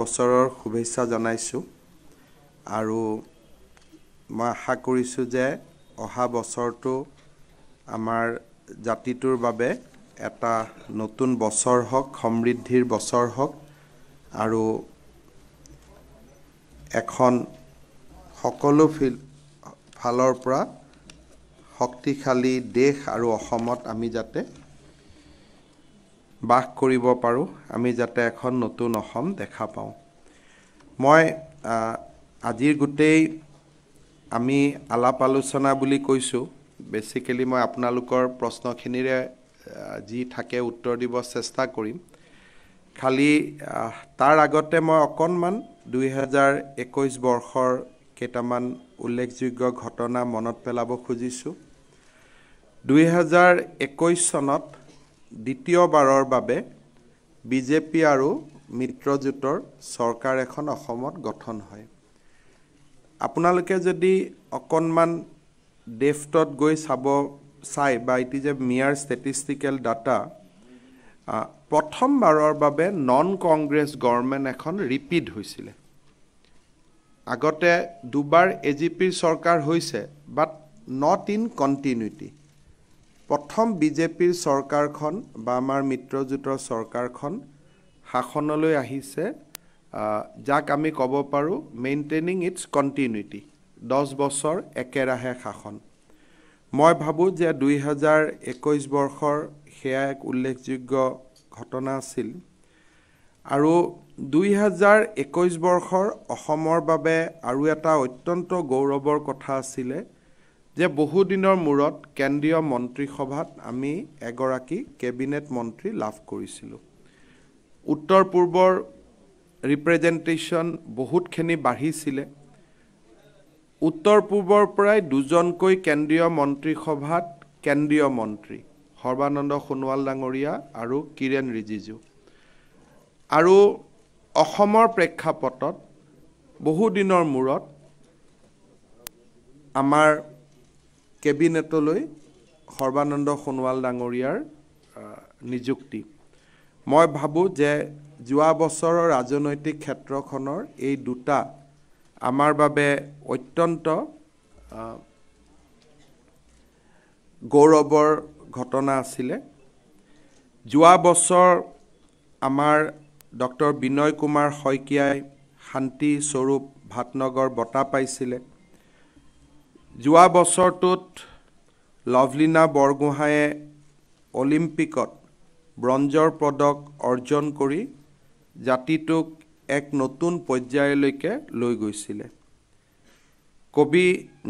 বছৰৰ শুভেচ্ছা জনাইছোঁ আৰু মই আশা কৰিছোঁ যে অহা বছৰটো আমাৰ জাতিটোৰ বাবে এটা নতুন বছৰ হওক সমৃদ্ধিৰ বছৰ হওক আৰু এখন সকলো ফিল ফালৰ পৰা শক্তিশালী দেশ আৰু অসমত আমি যাতে বাস কৰিব পাৰোঁ আমি যাতে এখন নতুন অসম দেখা পাওঁ মই আজিৰ গোটেই আমি আলাপ আলোচনা বুলি কৈছোঁ বেচিকেলি মই আপোনালোকৰ প্ৰশ্নখিনিৰে যি থাকে উত্তৰ দিব চেষ্টা কৰিম খালি তাৰ আগতে মই অকণমান দুহেজাৰ একৈছ বৰ্ষৰ কেইটামান উল্লেখযোগ্য ঘটনা মনত পেলাব খুজিছোঁ দুহেজাৰ একৈছ চনত দ্বিতীয়বাৰৰ বাবে বিজেপি আৰু মিত্ৰজোঁটৰ চৰকাৰ এখন অসমত গঠন হয় আপোনালোকে যদি অকণমান ডেফটত গৈ চাব চাই বা ইট ইজ এ মিয়াৰ ষ্টেটিষ্টিকেল ডাটা প্ৰথমবাৰৰ বাবে নন কংগ্ৰেছ গভৰ্ণমেণ্ট এখন ৰিপিট হৈছিলে আগতে দুবাৰ এ জি পিৰ চৰকাৰ হৈছে বাট নট ইন কণ্টিনিউটি প্ৰথম বিজেপিৰ চৰকাৰখন বা আমাৰ মিত্ৰজোঁটৰ চৰকাৰখন শাসনলৈ আহিছে যাক আমি ক'ব পাৰোঁ মেইনটেইনিং ইটছ কণ্টিনিউটি দহ বছৰ একেৰাহে শাসন মই ভাবোঁ যে দুই হাজাৰ একৈছ বৰ্ষৰ সেয়া এক উল্লেখযোগ্য ঘটনা আছিল আৰু দুই হাজাৰ একৈছ বৰ্ষৰ অসমৰ বাবে আৰু এটা অত্যন্ত গৌৰৱৰ কথা আছিলে যে বহুদিনৰ মূৰত কেন্দ্ৰীয় মন্ত্ৰীসভাত আমি এগৰাকী কেবিনেট মন্ত্ৰী লাভ কৰিছিলোঁ উত্তৰ পূৰ্বৰ ৰিপ্ৰেজেণ্টেশ্যন বহুতখিনি বাঢ়িছিলে উত্তৰ পূৰ্বৰ পৰাই দুজনকৈ কেন্দ্ৰীয় মন্ত্ৰীসভাত কেন্দ্ৰীয় মন্ত্ৰী সৰ্বানন্দ সোণোৱাল ডাঙৰীয়া আৰু কিৰেণ ৰিজিজু আৰু অসমৰ প্ৰেক্ষাপটত বহুদিনৰ মূৰত আমাৰ কেবিনেটলৈ সৰ্বানন্দ সোণোৱাল ডাঙৰীয়াৰ নিযুক্তি মই ভাবোঁ যে যোৱা বছৰৰ ৰাজনৈতিক ক্ষেত্ৰখনৰ এই দুটা আমাৰ বাবে অত্যন্ত গৌৰৱৰ ঘটনা আছিলে যোৱা বছৰ আমাৰ ডক্টৰ বিনয় কুমাৰ শইকীয়াই শান্তিস্বৰূপ ভাটনগৰ বঁটা পাইছিলে যোৱা বছৰটোত লভলীনা বৰগোহাঁয়ে অলিম্পিকত ব্ৰঞ্জৰ পদক অৰ্জন কৰি জাতিটোক এক নতুন পৰ্যায়লৈকে লৈ গৈছিলে কবি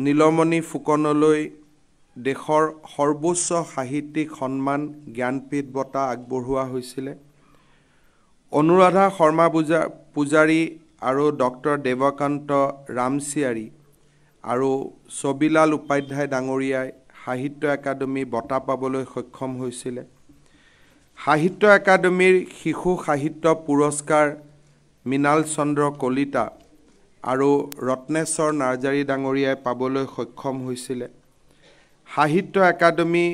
নীলমণি ফুকনলৈ দেশৰ সৰ্বোচ্চ সাহিত্যিক সন্মান জ্ঞানপীঠ বঁটা আগবঢ়োৱা হৈছিলে অনুৰাধা শৰ্মা পূজা পূজাৰী আৰু ডক্টৰ দেৱকান্ত ৰামচিয়াৰী আৰু ছবিলাল উপাধ্যায় ডাঙৰীয়াই সাহিত্য একাডেমী বঁটা পাবলৈ সক্ষম হৈছিলে সাহিত্য একাডেমীৰ শিশু সাহিত্য পুৰস্কাৰ মৃণাল চন্দ্ৰ কলিতা আৰু ৰত্নেশ্বৰ নাৰ্জাৰী ডাঙৰীয়াই পাবলৈ সক্ষম হৈছিলে সাহিত্য একাডেমী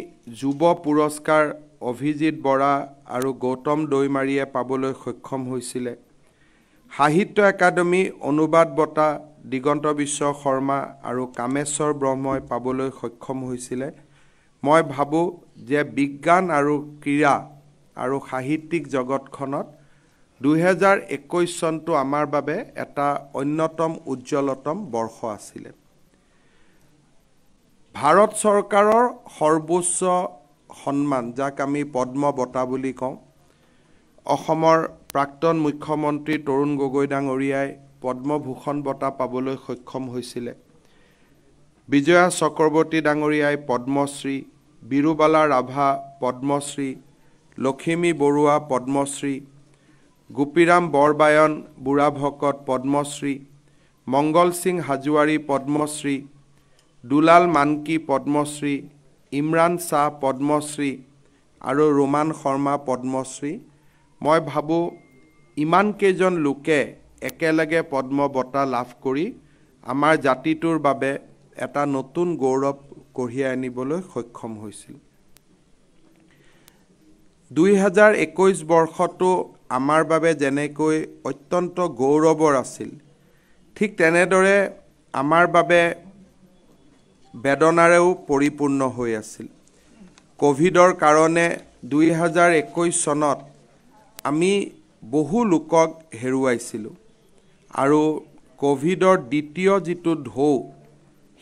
যুৱ পুৰস্কাৰ অভিজিৎ বৰা আৰু গৌতম দৈমাৰীয়ে পাবলৈ সক্ষম হৈছিলে সাহিত্য একাডেমী অনুবাদ বঁটা দিগন্ত বিশ্ব শৰ্মা আৰু কামেশ্বৰ ব্ৰহ্মই পাবলৈ সক্ষম হৈছিলে মই ভাবোঁ যে বিজ্ঞান আৰু ক্ৰীড়া আৰু সাহিত্যিক জগতখনত দুহেজাৰ একৈছ চনটো আমাৰ বাবে এটা অন্যতম উজ্জ্বলতম বৰ্ষ আছিলে ভাৰত চৰকাৰৰ সৰ্বোচ্চ সন্মান যাক আমি পদ্ম বঁটা বুলি কওঁ অসমৰ প্ৰাক্তন মুখ্যমন্ত্ৰী তৰুণ গগৈ ডাঙৰীয়াই পদ্মভূষণ বঁটা পাবলৈ সক্ষম হৈছিলে বিজয়া চক্ৰৱৰ্তী ডাঙৰীয়াই পদ্মশ্ৰী বিৰুবালা ৰাভা পদ্মশ্ৰী লখিমী বৰুৱা পদ্মশ্ৰী গোপীৰাম বৰবায়ন বুঢ়া ভকত পদ্মশ্ৰী মংগল সিং হাজোৱাৰী পদ্মশ্ৰী দুলাল মানকী পদ্মশ্ৰী ইমৰান শ্বাহ পদ্মশ্ৰী আৰু ৰোমান শৰ্মা পদ্মশ্ৰী মই ভাবোঁ ইমানকেইজন লোকে একেলগে পদ্ম বঁটা লাভ কৰি আমাৰ জাতিটোৰ বাবে এটা নতুন গৌৰৱ কঢ়িয়াই আনিবলৈ সক্ষম হৈছিল দুহেজাৰ একৈছ বৰ্ষটো আমাৰ বাবে যেনেকৈ অত্যন্ত গৌৰৱৰ আছিল ঠিক তেনেদৰে আমাৰ বাবে বেদনাৰেও পৰিপূৰ্ণ হৈ আছিল ক'ভিডৰ কাৰণে দুহেজাৰ একৈছ চনত আমি বহু লোকক হেৰুৱাইছিলোঁ আৰু ক'ভিডৰ দ্বিতীয় যিটো ঢৌ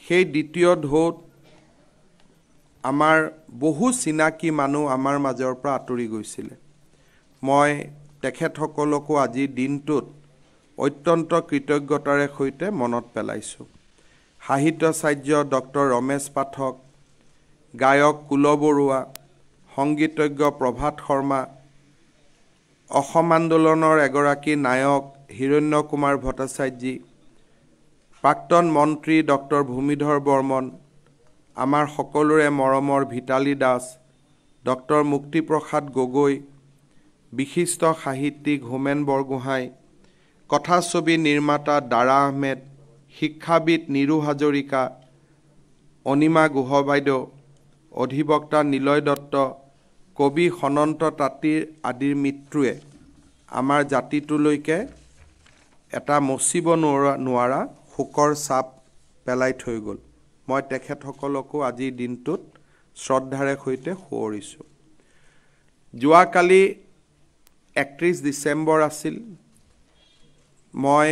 সেই দ্বিতীয় ঢৌত আমাৰ বহু চিনাকি মানুহ আমাৰ মাজৰ পৰা আঁতৰি গৈছিলে মই তেখেতসকলকো আজি দিনটোত অত্যন্ত কৃতজ্ঞতাৰে সৈতে মনত পেলাইছোঁ সাহিত্যচাৰ্য ডক্টৰ ৰমেশ পাঠক গায়ক কুল বৰুৱা সংগীতজ্ঞ প্ৰভাত শৰ্মা অসম আন্দোলনৰ এগৰাকী নায়ক হিৰণ্য কুমাৰ ভট্টাচাৰ্যী প্ৰাক্তন মন্ত্ৰী ডক্টৰ ভূমিধৰ বৰ্মন আমাৰ সকলোৰে মৰমৰ ভিতালী দাস ডক্টৰ মুক্তিপ্ৰসাদ গগৈ বিশিষ্ট সাহিত্যিক হোমেন বৰগোহাঁই কথাছবি নিৰ্মাতা দাৰা আহমেদ শিক্ষাবিদ নিৰু হাজৰিকা অনিমা গুহ বাইদেউ অধিবক্তা নীলয় দত্ত কবি সনন্ত তাঁতীৰ আদিৰ মৃত্যুৱে আমাৰ জাতিটোলৈকে এটা মচিব নোৱাৰা নোৱাৰা শোকৰ চাপ পেলাই থৈ গ'ল মই তেখেতসকলকো আজি দিনটোত শ্ৰদ্ধাৰে সৈতে সোঁৱৰিছোঁ যোৱাকালি একত্ৰিছ ডিচেম্বৰ আছিল মই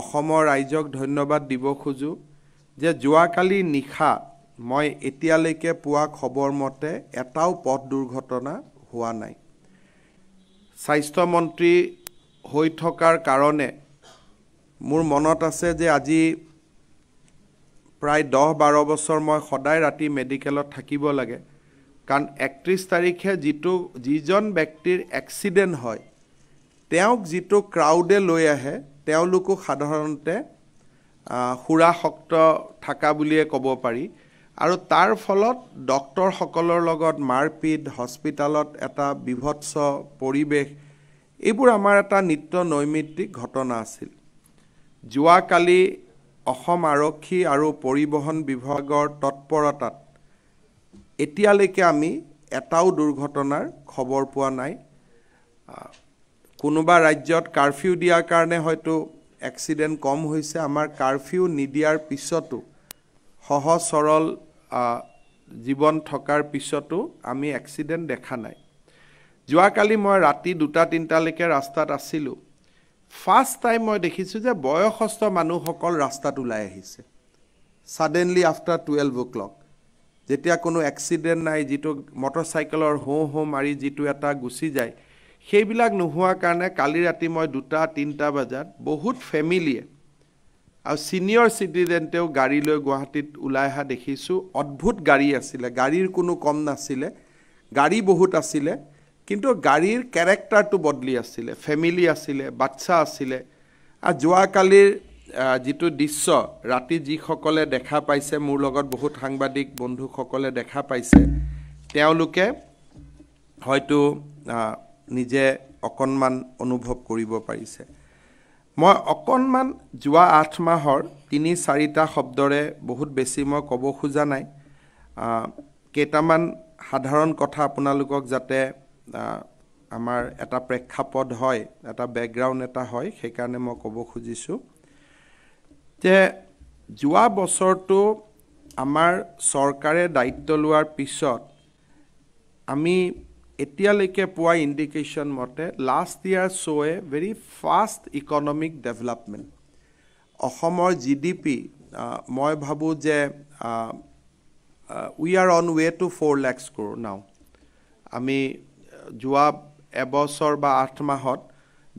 অসমৰ ৰাইজক ধন্যবাদ দিব খোজোঁ যে যোৱাকালি নিশা মই এতিয়ালৈকে পোৱা খবৰ মতে এটাও পথ দুৰ্ঘটনা হোৱা নাই স্বাস্থ্যমন্ত্ৰী হৈ থকাৰ কাৰণে মোৰ মনত আছে যে আজি প্ৰায় দহ বাৰ বছৰ মই সদায় ৰাতি মেডিকেলত থাকিব লাগে কাৰণ একত্ৰিছ তাৰিখে যিটো যিজন ব্যক্তিৰ এক্সিডেণ্ট হয় তেওঁক যিটো ক্ৰাউডে লৈ আহে তেওঁলোকো সাধাৰণতে সুৰাশক্ত থকা বুলিয়ে ক'ব পাৰি আৰু তাৰ ফলত ডক্তৰসকলৰ লগত মাৰপিট হস্পিটেলত এটা বিভৎস পৰিৱেশ এইবোৰ আমাৰ এটা নিত্য নৈমিত্তিক ঘটনা আছিল যোৱাকালি অসম আৰক্ষী আৰু পৰিবহণ বিভাগৰ তৎপৰতাত এতিয়ালৈকে আমি এটাও দুৰ্ঘটনাৰ খবৰ পোৱা নাই কোনোবা ৰাজ্যত কাৰফিউ দিয়াৰ কাৰণে হয়তো এক্সিডেণ্ট কম হৈছে আমাৰ কাৰ্ফিউ নিদিয়াৰ পিছতো সহজ সৰল জীৱন থকাৰ পিছতো আমি এক্সিডেণ্ট দেখা নাই যোৱাকালি মই ৰাতি দুটা তিনিটালৈকে ৰাস্তাত আছিলোঁ ফাৰ্ষ্ট টাইম মই দেখিছোঁ যে বয়সস্থ মানুহসকল ৰাস্তাত ওলাই আহিছে suddenly after twelve o'clock যেতিয়া কোনো এক্সিডেণ্ট নাই যিটো মটৰচাইকেলৰ হো হোঁ মাৰি যিটো এটা গুচি যায় সেইবিলাক নোহোৱাৰ কাৰণে কালি ৰাতি মই দুটা তিনিটা বজাত বহুত ফেমিলিয়ে আৰু ছিনিয়ৰ চিটিজেনতেও গাড়ী লৈ গুৱাহাটীত ওলাই অহা দেখিছোঁ অদ্ভুত গাড়ী আছিলে গাড়ীৰ কোনো কম নাছিলে গাড়ী বহুত আছিলে কিন্তু গাড়ীৰ কেৰেক্টাৰটো বদলি আছিলে ফেমিলি আছিলে বাচ্ছা আছিলে আৰু যোৱাকালিৰ যিটো দৃশ্য ৰাতি যিসকলে দেখা পাইছে মোৰ লগত বহুত সাংবাদিক বন্ধুসকলে দেখা পাইছে তেওঁলোকে হয়তো নিজে অকণমান অনুভৱ কৰিব পাৰিছে মই অকণমান যোৱা আঠ মাহৰ তিনি চাৰিটা শব্দৰে বহুত বেছি মই ক'ব খোজা নাই কেইটামান সাধাৰণ কথা আপোনালোকক যাতে আমাৰ এটা প্ৰেক্ষাপট হয় এটা বেকগ্ৰাউণ্ড এটা হয় সেইকাৰণে মই ক'ব খুজিছোঁ যে যোৱা বছৰটো আমাৰ চৰকাৰে দায়িত্ব লোৱাৰ পিছত আমি এতিয়ালৈকে পোৱা ইণ্ডিকেশ্যন মতে last year shows very fast economic development অসমৰ জি ডি পি মই ভাবোঁ যে we are on way to four lakhs কৰোঁ নাও আমি যোৱা এবছৰ বা আঠ মাহত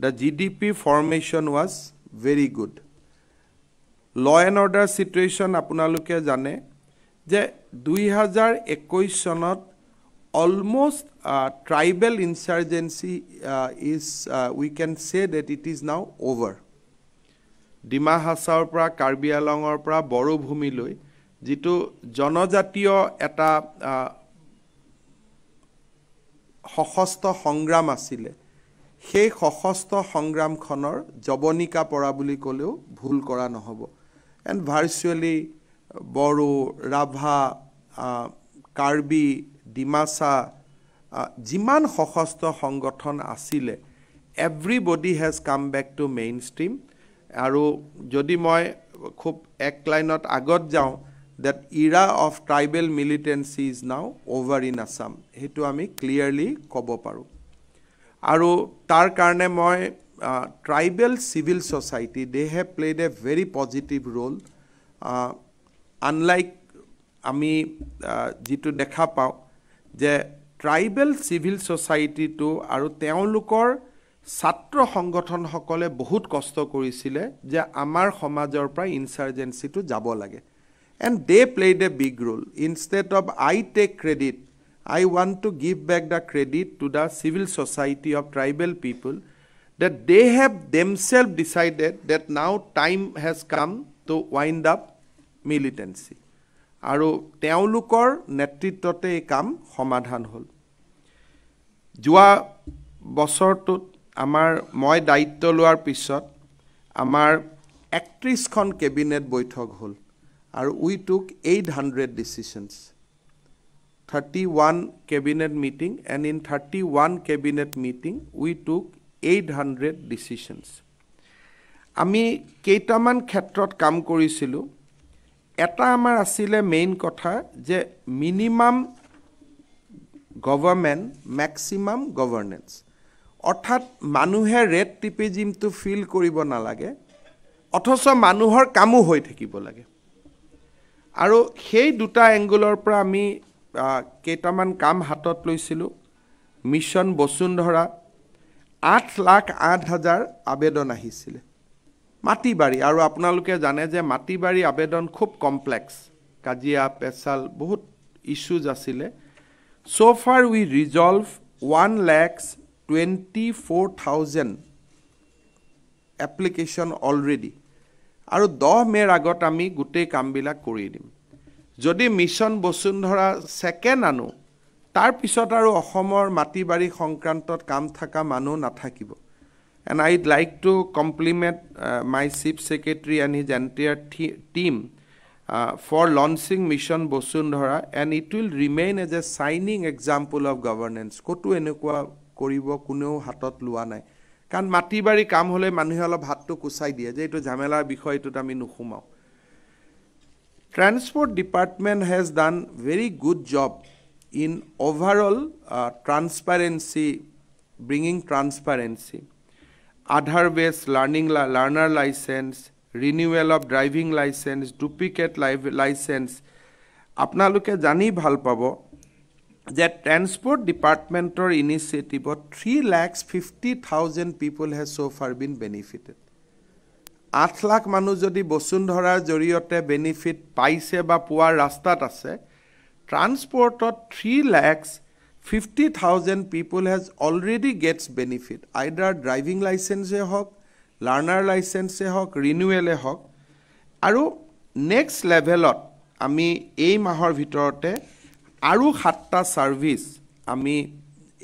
the G D P formation was very good law and order situation আপোনালোকে জানে যে দুই হাজাৰ একৈছ চনত almost tribal insurgency is we can say that it is now over Dima হাছাৰ পৰা কাৰ্বি আলঙৰ পৰা বড়োভূমিলৈ যিটো জনজাতীয় এটা সশস্ত্ৰ সংগ্ৰাম আছিলে সেই সশস্ত্ৰ সংগ্ৰামখনৰ জৱনিকা পৰা বুলি ক'লেও ভুল কৰা নহ'ব এণ্ড ভাৰ্চুৱেলি বড়ো ৰাভা কাৰ্বি ডিমাচা যিমান সশস্ত্ৰ সংগঠন আছিলে everybody has come back to mainstream আৰু যদি মই খুব এক লাইনত আগত যাওঁ that era of tribal militancy is now over in Assam. Hitu ami clearly kobo paru. Aru tar karne moi uh, tribal civil society, they have played a very positive role. Uh, unlike ami jitu dekha pao, je tribal civil society to aru teonlukor ছাত্ৰ সংগঠনসকলে বহুত কষ্ট কৰিছিলে যে আমাৰ সমাজৰ পৰা ইনচাৰ্জেঞ্চিটো যাব লাগে And they played a big role. Instead of I take credit, I want to give back the credit to the civil society of tribal people that they have themselves decided that now time has come to wind up militancy. আৰু তেওঁলোকৰ নেতৃত্বতে এই কাম সমাধান হ'ল যোৱা বছৰটোত আমাৰ মই দায়িত্ব লোৱাৰ পিছত আমাৰ একত্ৰিছখন কেবিনেট বৈঠক হ'ল আৰু we took eight hundred decisions thirty one cabinet meeting and in thirty one cabinet meeting we took eight hundred ডিচিশ্যনছ আমি কেইটামান ক্ষেত্ৰত কাম কৰিছিলোঁ এটা আমাৰ আছিলে মেইন কথা যে মিনিমাম গভৰ্ণমেণ্ট মেক্সিমাম গভৰ্ণেন্স অৰ্থাৎ মানুহে ৰেড টিপিজিমটো ফিল কৰিব নালাগে অথচ মানুহৰ কামো হৈ থাকিব লাগে আৰু সেই দুটা এংগুলৰ পৰা আমি কেইটামান কাম হাতত লৈছিলোঁ মিছন বসুন্ধৰা আঠ লাখ আঠ হাজাৰ আবেদন আহিছিলে মাটি বাৰী আৰু আপোনালোকে জানে যে মাটি বাৰী আবেদন খুব কমপ্লেক্স কাজিয়া পেচাল বহুত ইছ্যুজ আছিলে so' far we resolve one lakhs twenty four thousand application already আৰু দহ মে'ৰ আগত আমি গোটেই কামবিলাক কৰি দিম যদি মিছন বসুন্ধৰা ছেকেণ্ড আনো তাৰপিছত আৰু অসমৰ মাটি বাৰী সংক্ৰান্তত কাম থকা মানুহ নাথাকিব and I'd like to compliment my chief secretary and his entire team for launching mission Basundhara and it will remain as a shining example of governance ক'তো এনেকুৱা কৰিব কোনেও হাতত লোৱা নাই কাৰণ মাটি বাৰী কাম হ'লে মানুহে অলপ ভাতটো কোচাই দিয়ে যে এইটো ঝামেলাৰ বিষয় এইটোত আমি নুসুমাওঁ transport department has done very good job in overall transparency bringing transparency Aadhaar based learning learner licence renewal of driving licence duplicate live licence আপোনালোকে জানি ভাল পাব যে ট্ৰেন্সপৰ্ট ডিপাৰ্টমেণ্টৰ ইনিচিয়েটিভত three lakhs fifty thousand people has so' far been benefited আঠ লাখ মানুহ যদি বসুন্ধৰাৰ জৰিয়তে বেনিফিট পাইছে বা পোৱাৰ ৰাস্তাত আছে ট্ৰান্সপৰ্টত three lakhs fifty thousand people has already gets benefit either driving লাইচেঞ্চেই হওক লাৰ্ণাৰ লাইচেঞ্চে হওক ৰিনিউৱেলে হওক আৰু নেক্সট লেভেলত আমি এই মাহৰ ভিতৰতে আৰু সাতটা ছাৰ্ভিচ আমি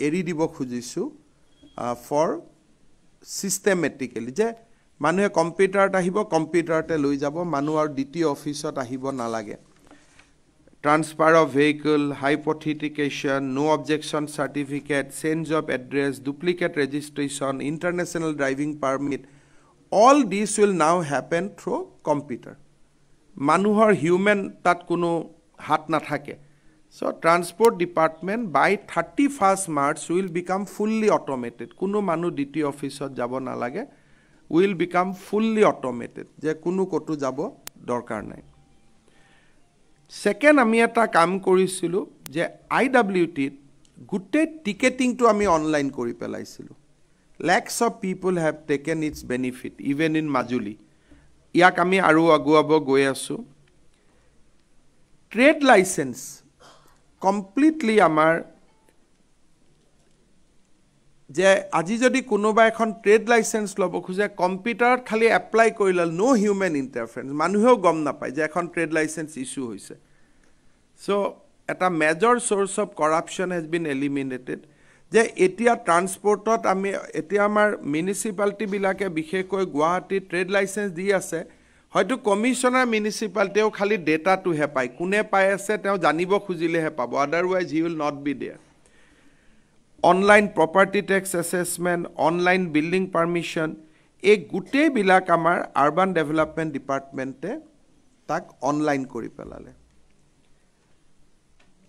এৰি দিব খুজিছোঁ ফৰ ছিষ্টেমেটিকেলি যে মানুহে কম্পিউটাৰত আহিব কম্পিউটাৰতে লৈ যাব মানুহ আৰু দ্বিতীয় অফিচত আহিব নালাগে transfer of vehicle hypothecation no' objection certificate change of address duplicate registration international driving permit all this will now happen through computer মানুহৰ হিউমেন তাত কোনো হাত নাথাকে so' transport department by thirty first March will become fully automated কোনো মানুহ D T অফিচত যাব নালাগে উইল বিকাম ফুল্লি অট'মেটেড যে কোনো ক'তো যাব দৰকাৰ নাই ছেকেণ্ড আমি এটা কাম কৰিছিলোঁ যে আই ডাব্লিউ টিত গোটেই টিকেটিংটো আমি অনলাইন কৰি পেলাইছিলোঁ lakhs of people have taken its benefit even in Majuli ইয়াক আমি আৰু আগুৱাব গৈ আছোঁ ট্ৰেড লাইচেঞ্চ কমপ্লিটলি আমাৰ যে আজি যদি কোনোবা এখন ট্ৰেড লাইচেঞ্চ ল'ব খোজে কম্পিউটাৰত খালী এপ্লাই কৰি ল'লে ন' হিউমেন ইণ্টাৰফেৰেঞ্চ মানুহেও গম নাপায় যে এখন ট্ৰেড লাইচেঞ্চ ইছ্যু হৈছে চ' এটা major source of corruption has been eliminated যে এতিয়া ট্ৰান্সপৰ্টত আমি এতিয়া আমাৰ মিউনিচিপালিটিবিলাকে বিশেষকৈ গুৱাহাটীত ট্ৰেড লাইচেঞ্চ দি আছে হয়তো কমিশ্যনাৰ মিউনিচিপালিটিও খালী ডেটাটোহে পায় কোনে পাই আছে তেওঁ জানিব খুজিলেহে পাব otherwise he will not be there online property tax assessment online building permission এই গোটেইবিলাক আমাৰ আৰ্বান ডেভেলপমেণ্ট ডিপাৰ্টমেণ্টে তাক অনলাইন কৰি পেলালে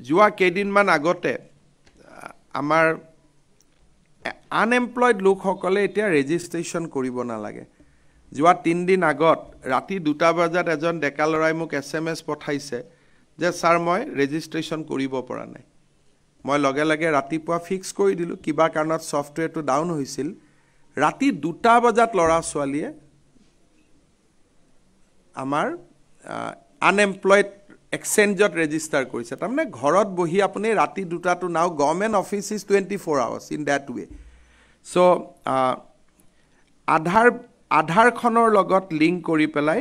যোৱা কেইদিনমান আগতে আমাৰ আনএমপ্লয়ড লোকসকলে এতিয়া ৰেজিষ্ট্ৰেশ্যন কৰিব নালাগে যোৱা তিনিদিন আগত ৰাতি দুটা বজাত এজন ডেকা ল'ৰাই মোক এছ এম এছ পঠাইছে যে ছাৰ মই ৰেজিষ্ট্ৰেশ্যন কৰিব পৰা নাই মই লগে লগে ৰাতিপুৱা ফিক্স কৰি দিলোঁ কিবা কাৰণত ছফ্টৱেৰটো ডাউন হৈছিল ৰাতি দুটা বজাত ল'ৰা ছোৱালীয়ে আমাৰ আনএমপ্লয়ড এক্সেঞ্জত ৰেজিষ্টাৰ কৰিছে তাৰমানে ঘৰত বহি আপুনি ৰাতি দুটাটো now government office is twenty four hours in that way' so' Aadhaar আধাৰখনৰ লগত লিংক কৰি পেলাই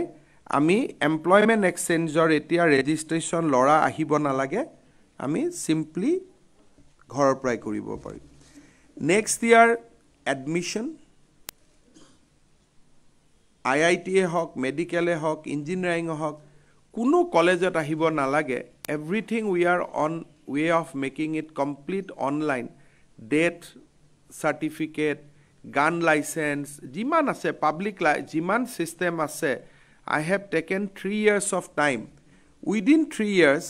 আমি এমপ্লয়মেণ্ট এক্সেঞ্জৰ এতিয়া ৰেজিষ্ট্ৰেশ্যন ল'ৰা আহিব নালাগে আমি ছিম্পলি ঘৰৰ পৰাই কৰিব পাৰিম নেক্সট ইয়াৰ এডমিশ্যন আই আই টিয়ে হওক মেডিকেলে হওক ইঞ্জিনিয়াৰিঙে হওক কোনো কলেজত আহিব নালাগে everything we are on way of making it complete online death certificate gun licence যিমান আছে পাব্লিক লাই যিমান ছিষ্টেম আছে I have taken three years of time within three years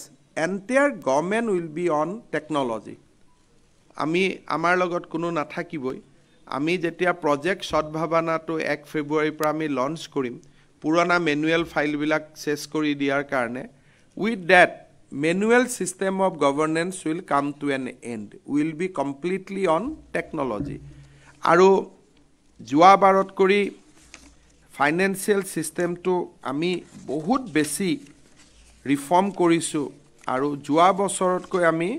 entire government will be on technology আমি আমাৰ লগত কোনো নাথাকিবই আমি যেতিয়া প্ৰজেক্ট সদভাৱনাটো এক ফেব্ৰুৱাৰীৰ পৰা আমি লঞ্চ কৰিম পুৰণা মেনুৱেল ফাইলবিলাক চেছ কৰি দিয়াৰ কাৰণে with that manual system of governance will come to an end will be completely on technology আৰু যোৱাবাৰত কৰি ফাইনেন্সিয়েল ছিষ্টেমটো আমি বহুত বেছি ৰিফৰ্ম কৰিছোঁ আৰু যোৱা বছৰতকৈ আমি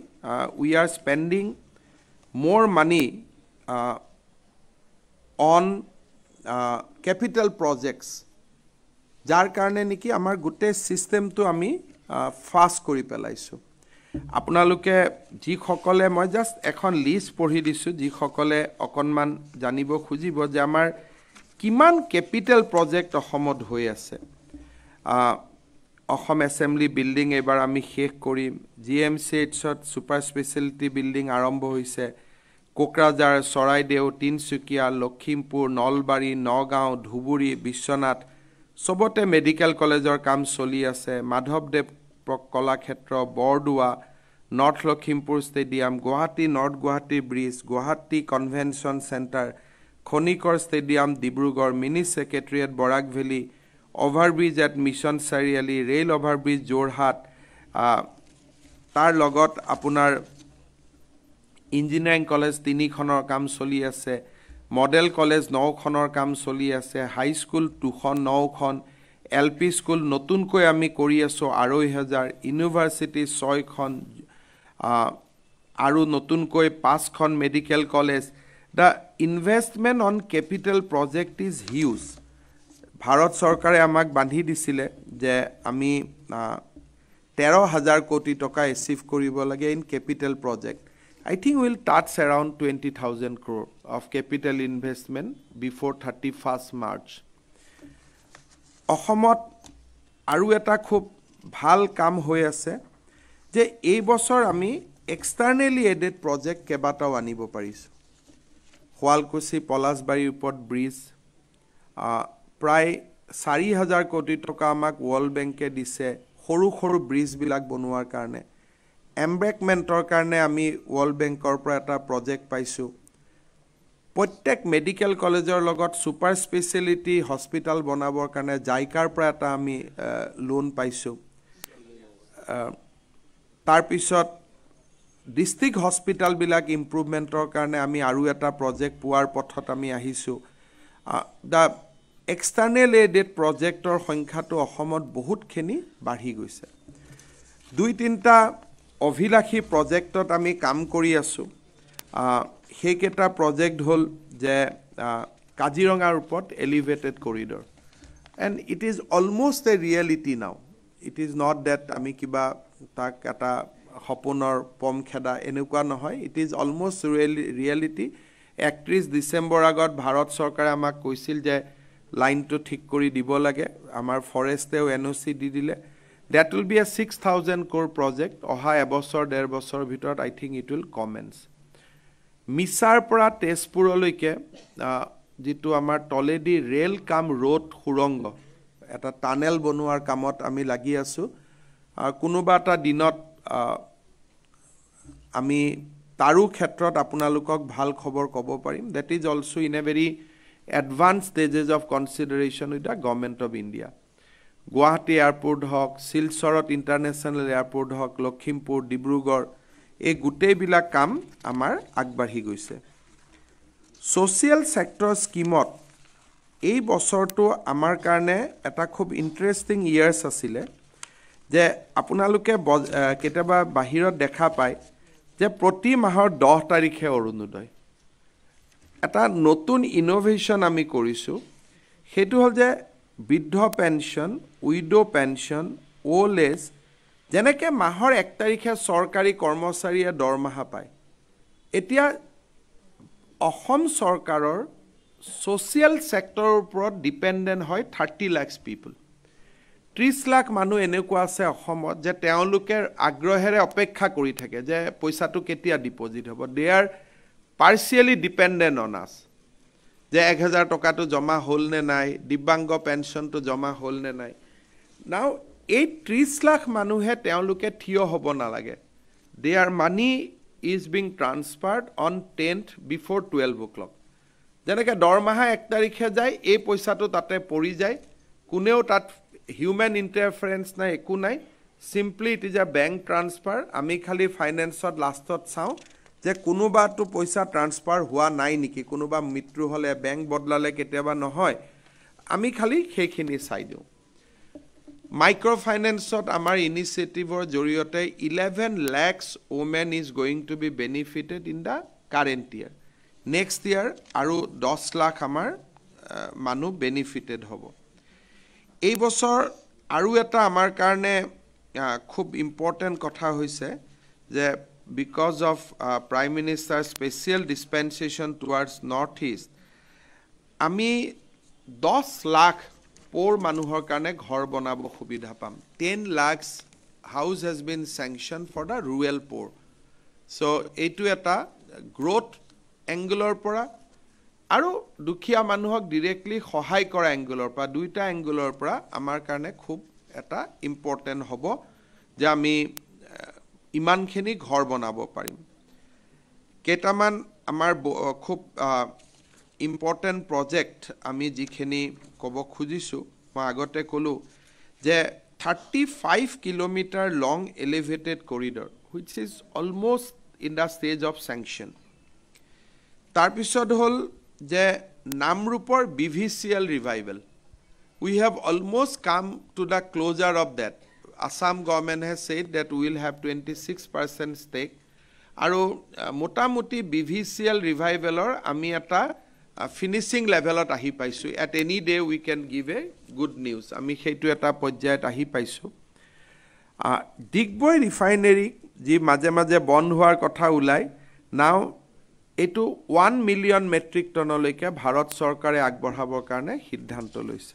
উই আৰ স্পেণ্ডিং মোৰ মানি অন কেপিটেল প্ৰজেক্টছ যাৰ কাৰণে নেকি আমাৰ গোটেই ছিষ্টেমটো আমি ফাষ্ট কৰি পেলাইছোঁ আপোনালোকে যিসকলে মই জাষ্ট এখন লিষ্ট পঢ়ি দিছোঁ যিসকলে অকণমান জানিব খুজিব যে আমাৰ কিমান কেপিটেল প্ৰজেক্ট অসমত হৈ আছে অসম এছেম্বলি বিল্ডিং এইবাৰ আমি শেষ কৰিম জি এম চি এইচত ছুপাৰ স্পেচিয়েলিটি বিল্ডিং আৰম্ভ হৈছে কোকৰাঝাৰ চৰাইদেউ তিনিচুকীয়া লখিমপুৰ নলবাৰী নগাঁও ধুবুৰী বিশ্বনাথ চবতে মেডিকেল কলেজৰ কাম চলি আছে মাধৱদেৱ Kalakshetra Bordowa north Lakhimpur stadium Guwahati north Guwahati bridge Guwahati convention centre Khanikar stadium Dibrugarh mini secretariat Barak Valley overbridge at Mission Chariali rail overbridge Jorhat তাৰ লগত আপোনাৰ ইঞ্জিনিয়াৰিং কলেজ তিনিখনৰ কাম চলি আছে মডেল কলেজ নখনৰ কাম চলি আছে হাইস্কুল দুখন নখন এল পি স্কুল নতুনকৈ আমি কৰি আছোঁ আঢ়ৈ হাজাৰ ইউনিভাৰ্চিটি ছয়খন আৰু নতুনকৈ পাঁচখন medical college the investment on capital project is huge Bharat চৰকাৰে আমাক বান্ধি দিছিলে যে আমি তেৰ হাজাৰ কোটি টকা এচিভ কৰিব লাগে in capital project I think will touch around twenty thousand crore of capital investment before thirty first March অসমত আৰু এটা খুব ভাল কাম হৈ আছে যে এই বছৰ আমি এক্সটাৰ্নেলি এডেড প্ৰজেক্ট কেইবাটাও আনিব পাৰিছোঁ শুৱালকুছি পলাছবাৰীৰ ওপৰত ব্ৰিজ প্ৰায় চাৰি হাজাৰ কোটি টকা আমাক ৱৰ্ল্ড বেংকে দিছে সৰু সৰু ব্ৰিজবিলাক বনোৱাৰ কাৰণে এম্বেকমেণ্টৰ কাৰণে আমি ৱৰ্ল্ড বেংকৰ পৰা এটা প্ৰজেক্ট পাইছোঁ প্ৰত্যেক মেডিকেল কলেজৰ লগত ছুপাৰ স্পেচিয়েলিটি হস্পিটেল বনাবৰ কাৰণে জাইকাৰ পৰা এটা আমি লোন পাইছোঁ তাৰপিছত ডিষ্ট্ৰিক্ট হস্পিটেলবিলাক ইম্প্ৰুভমেণ্টৰ কাৰণে আমি আৰু এটা প্ৰজেক্ট পোৱাৰ পথত আমি আহিছোঁ দ্য এক্সটাৰ্নেল এইডেড প্ৰজেক্টৰ সংখ্যাটো অসমত বহুতখিনি বাঢ়ি গৈছে দুই তিনিটা অভিলাষী প্ৰজেক্টত আমি কাম কৰি আছোঁ সেইকেইটা প্ৰজেক্ট হ'ল যে কাজিৰঙাৰ ওপৰত elevated corridor and it is almost a reality now it is not that আমি কিবা তাক এটা সপোনৰ পম খেদা এনেকুৱা নহয় it is almost really reality একত্ৰিছ ডিচেম্বৰ আগত ভাৰত চৰকাৰে আমাক কৈছিল যে লাইনটো ঠিক কৰি দিব লাগে আমাৰ ফৰেষ্টেও এন অ' চি দি দিলে that will be a six thousand crore project অহা এবছৰ ডেৰ বছৰৰ ভিতৰত I think it will commence মিছাৰ পৰা তেজপুৰলৈকে যিটো আমাৰ তলেদি ৰে'ল কাম ৰোড সুৰংগ এটা টানেল বনোৱাৰ কামত আমি লাগি আছোঁ কোনোবা এটা দিনত আমি তাৰো ক্ষেত্ৰত আপোনালোকক ভাল খবৰ ক'ব পাৰিম that is also in a very advance stages of consideration with the government of India Guwahati airport হওক শিলচৰত ইণ্টাৰনেশ্যনেল এয়াৰপৰ্ট হওক লখিমপুৰ ডিব্ৰুগড় এই গোটেইবিলাক কাম আমাৰ আগবাঢ়ি গৈছে ছ'চিয়েল ছেক্টৰ স্কীমত এই বছৰটো আমাৰ কাৰণে এটা খুব ইণ্টাৰেষ্টিং ইয়াৰ্ছ আছিলে যে আপোনালোকে ব কেতিয়াবা বাহিৰত দেখা পায় যে প্ৰতি মাহৰ দহ তাৰিখে অৰুণোদয় এটা নতুন ইন'ভেশ্যন আমি কৰিছোঁ সেইটো হ'ল যে বৃদ্ধ pension widow' pension old age যেনেকৈ মাহৰ এক তাৰিখে চৰকাৰী কৰ্মচাৰীয়ে দৰমহা পায় এতিয়া অসম চৰকাৰৰ ছ'চিয়েল ছেক্টৰৰ ওপৰত ডিপেণ্ডেণ্ট হয় থাৰ্টি লাখছ পিপল ত্ৰিছ লাখ মানুহ এনেকুৱা আছে অসমত যে তেওঁলোকে আগ্ৰহেৰে অপেক্ষা কৰি থাকে যে পইচাটো কেতিয়া ডিপ'জিট হ'ব they are partially dependent on us যে এক হেজাৰ টকাটো জমা হ'ল নে নাই দিব্যাংগ পেঞ্চনটো জমা হ'ল নে নাই নাও এই ত্ৰিছ লাখ মানুহে তেওঁলোকে থিয় হ'ব নালাগে they are money is being transferred on tenth before twelve o'clock যেনেকৈ দৰমহা এক তাৰিখে যায় এই পইচাটো তাতে পৰি যায় কোনেও তাত হিউমেন ইণ্টাৰফাৰেঞ্চ নাই একো নাই simply it is a bank transfer আমি খালি ফাইনেন্সত লাষ্টত চাওঁ যে কোনোবাটো পইচা ট্ৰান্সফাৰ হোৱা নাই নেকি কোনোবা মৃত্যু হ'লে বেংক বদলালে কেতিয়াবা নহয় আমি খালি সেইখিনি চাই দিওঁ মাইক্ৰ' ফাইনেন্সত আমাৰ ইনিচিয়েটিভৰ জৰিয়তে eleven lakhs women is going to be benefited in the current year next year আৰু দহ লাখ আমাৰ মানুহ বেনিফিটেড হ'ব এই বছৰ আৰু এটা আমাৰ কাৰণে খুব ইম্পৰ্টেণ্ট কথা হৈছে যে because of prime minister special dispensation towards north east আমি দহ লাখ প'ৰ মানুহৰ কাৰণে ঘৰ বনাব সুবিধা পাম ten lakhs house has been sanction for the rural poor so' এইটো এটা গ্ৰ'থ এংগলৰ পৰা আৰু দুখীয়া মানুহক ডিৰেক্টলি সহায় কৰা এংগলৰ পৰা দুয়োটা এংগলৰ পৰা আমাৰ কাৰণে খুব এটা ইম্পৰ্টেণ্ট হ'ব যে আমি ইমানখিনি ঘৰ বনাব পাৰিম কেইটামান আমাৰ খুব ইম্পৰ্টেণ্ট প্ৰজেক্ট আমি যিখিনি ক'ব খুজিছোঁ মই আগতে ক'লোঁ যে thirty five kilometre long elevated corridor which is almost in the stage of sanction তাৰপিছত হ'ল যে নামৰূপৰ B V C L revival we have almost come to the closure of that Assam government has said that will have twenty six percent stake আৰু মোটামুটি B V C L ৰিভাইভেলৰ আমি এটা finishing লেভেলত আহি পাইছোঁ at any day we can give a good news আমি সেইটো এটা পৰ্যায়ত আহি পাইছোঁ ডিগবৈ ৰিফাইনেৰী যি মাজে মাজে বন্ধ হোৱাৰ কথা ওলায় নাও এইটো ওৱান মিলিয়ন মেট্ৰিক টনলৈকে ভাৰত চৰকাৰে আগবঢ়াবৰ কাৰণে সিদ্ধান্ত লৈছে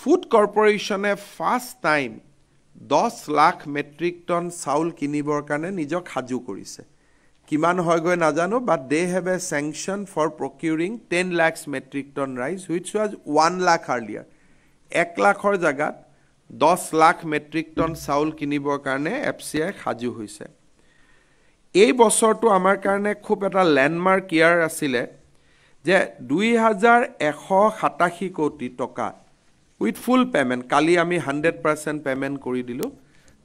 ফুড কৰ্পৰেশ্যনে ফাৰ্ষ্ট টাইম দহ লাখ মেট্ৰিক টন চাউল কিনিবৰ কাৰণে নিজক সাজু কৰিছে কিমান হয়গৈ নাজানো but they have a sanction for procuring ten lakhs metric tonne rice which was one lakh earlier এক লাখৰ জেগাত দহ লাখ মেট্ৰিক টন চাউল কিনিবৰ কাৰণে এফ চি আই সাজু হৈছে এই বছৰটো আমাৰ কাৰণে খুব এটা লেণ্ডমাৰ্ক ইয়াৰ আছিলে যে দুই হাজাৰ এশ সাতাশী কোটি টকা উইথ ফুল পে'মেণ্ট কালি আমি হাণ্ড্ৰেড পাৰ্চেণ্ট পে'মেণ্ট কৰি দিলোঁ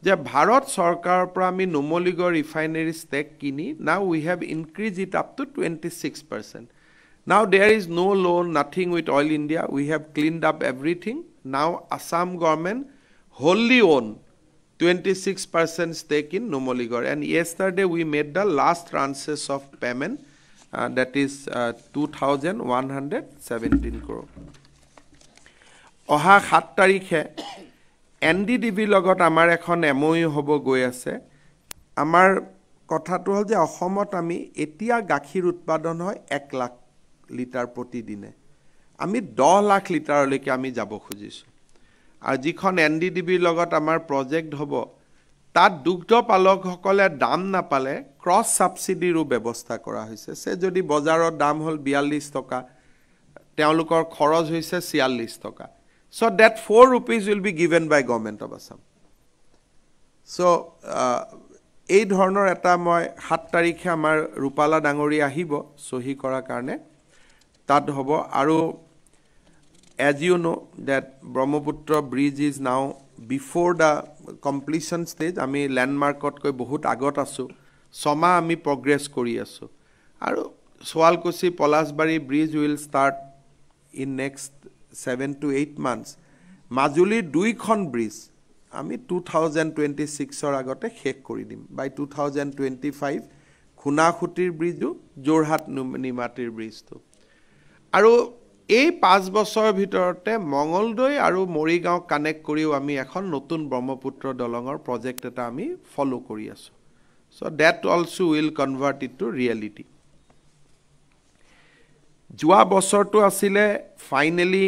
যে ভাৰত চৰকাৰৰ পৰা আমি নুমলীগড় ৰিফাইনেৰী ষ্টেক কিনি now we have increase it up to twenty six percent now there is no' loan nothing with Oil India we have clean up everything now Assam government wholly own twenty six percent stake in Numaligarh and yesterday we made the last tranche of payment that is two thousand one hundred seventeen crore অহা সাত তাৰিখে N D D বিৰ লগত আমাৰ এখন M O U হ'ব গৈ আছে আমাৰ কথাটো হ'ল যে অসমত আমি এতিয়া গাখীৰ উৎপাদন হয় এক লাখ লিটাৰ প্ৰতিদিনে আমি দহ লাখ লিটাৰলৈকে আমি যাব খুজিছোঁ আৰু যিখন এন ডি ডি বিৰ লগত আমাৰ প্ৰজেক্ট হ'ব তাত দুগ্ধ পালকসকলে দাম নাপালে ক্ৰছ ছাবচিডিৰো ব্যৱস্থা কৰা হৈছে চে যদি বজাৰত দাম হ'ল বিয়াল্লিছ টকা তেওঁলোকৰ খৰচ হৈছে ছিয়াল্লিছ টকা So that four rupees will be given by government of Assam. So, uh, এই ধৰণৰ এটা মই সাত তাৰিখে আমাৰ ৰূপালা ডাঙৰী আহিব চহী কৰাৰ কাৰণে তাত হ'ব আৰু as you know' that Brahmaputra bridge is now before the completion stage আমি লেণ্ডমাৰ্কতকৈ বহুত আগত আছোঁ ছমাহ আমি প্ৰগ্ৰেছ কৰি আছোঁ আৰু Saualkuchi Palashbari bridge will start in next seven to eight months মাজুলীৰ দুইখন ব্ৰিজ আমি টু থাউজেণ্ড টুৱেণ্টি ছিক্সৰ আগতে শেষ কৰি দিম by two thousand twenty five খুনা খুনাখুটিৰ ব্ৰিজো যোৰহাট নিমাতীৰ ব্ৰিজটো আৰু এই পাঁচ বছৰৰ ভিতৰতে মঙলদৈ আৰু মৰিগাঁও কানেক্ট কৰিও আমি এখন নতুন ব্ৰহ্মপুত্ৰ দলঙৰ প্ৰজেক্ট এটা আমি ফ'ল' কৰি আছোঁ so' that also' will convert it to reality যোৱা বছৰটো আছিলে ফাইনেলি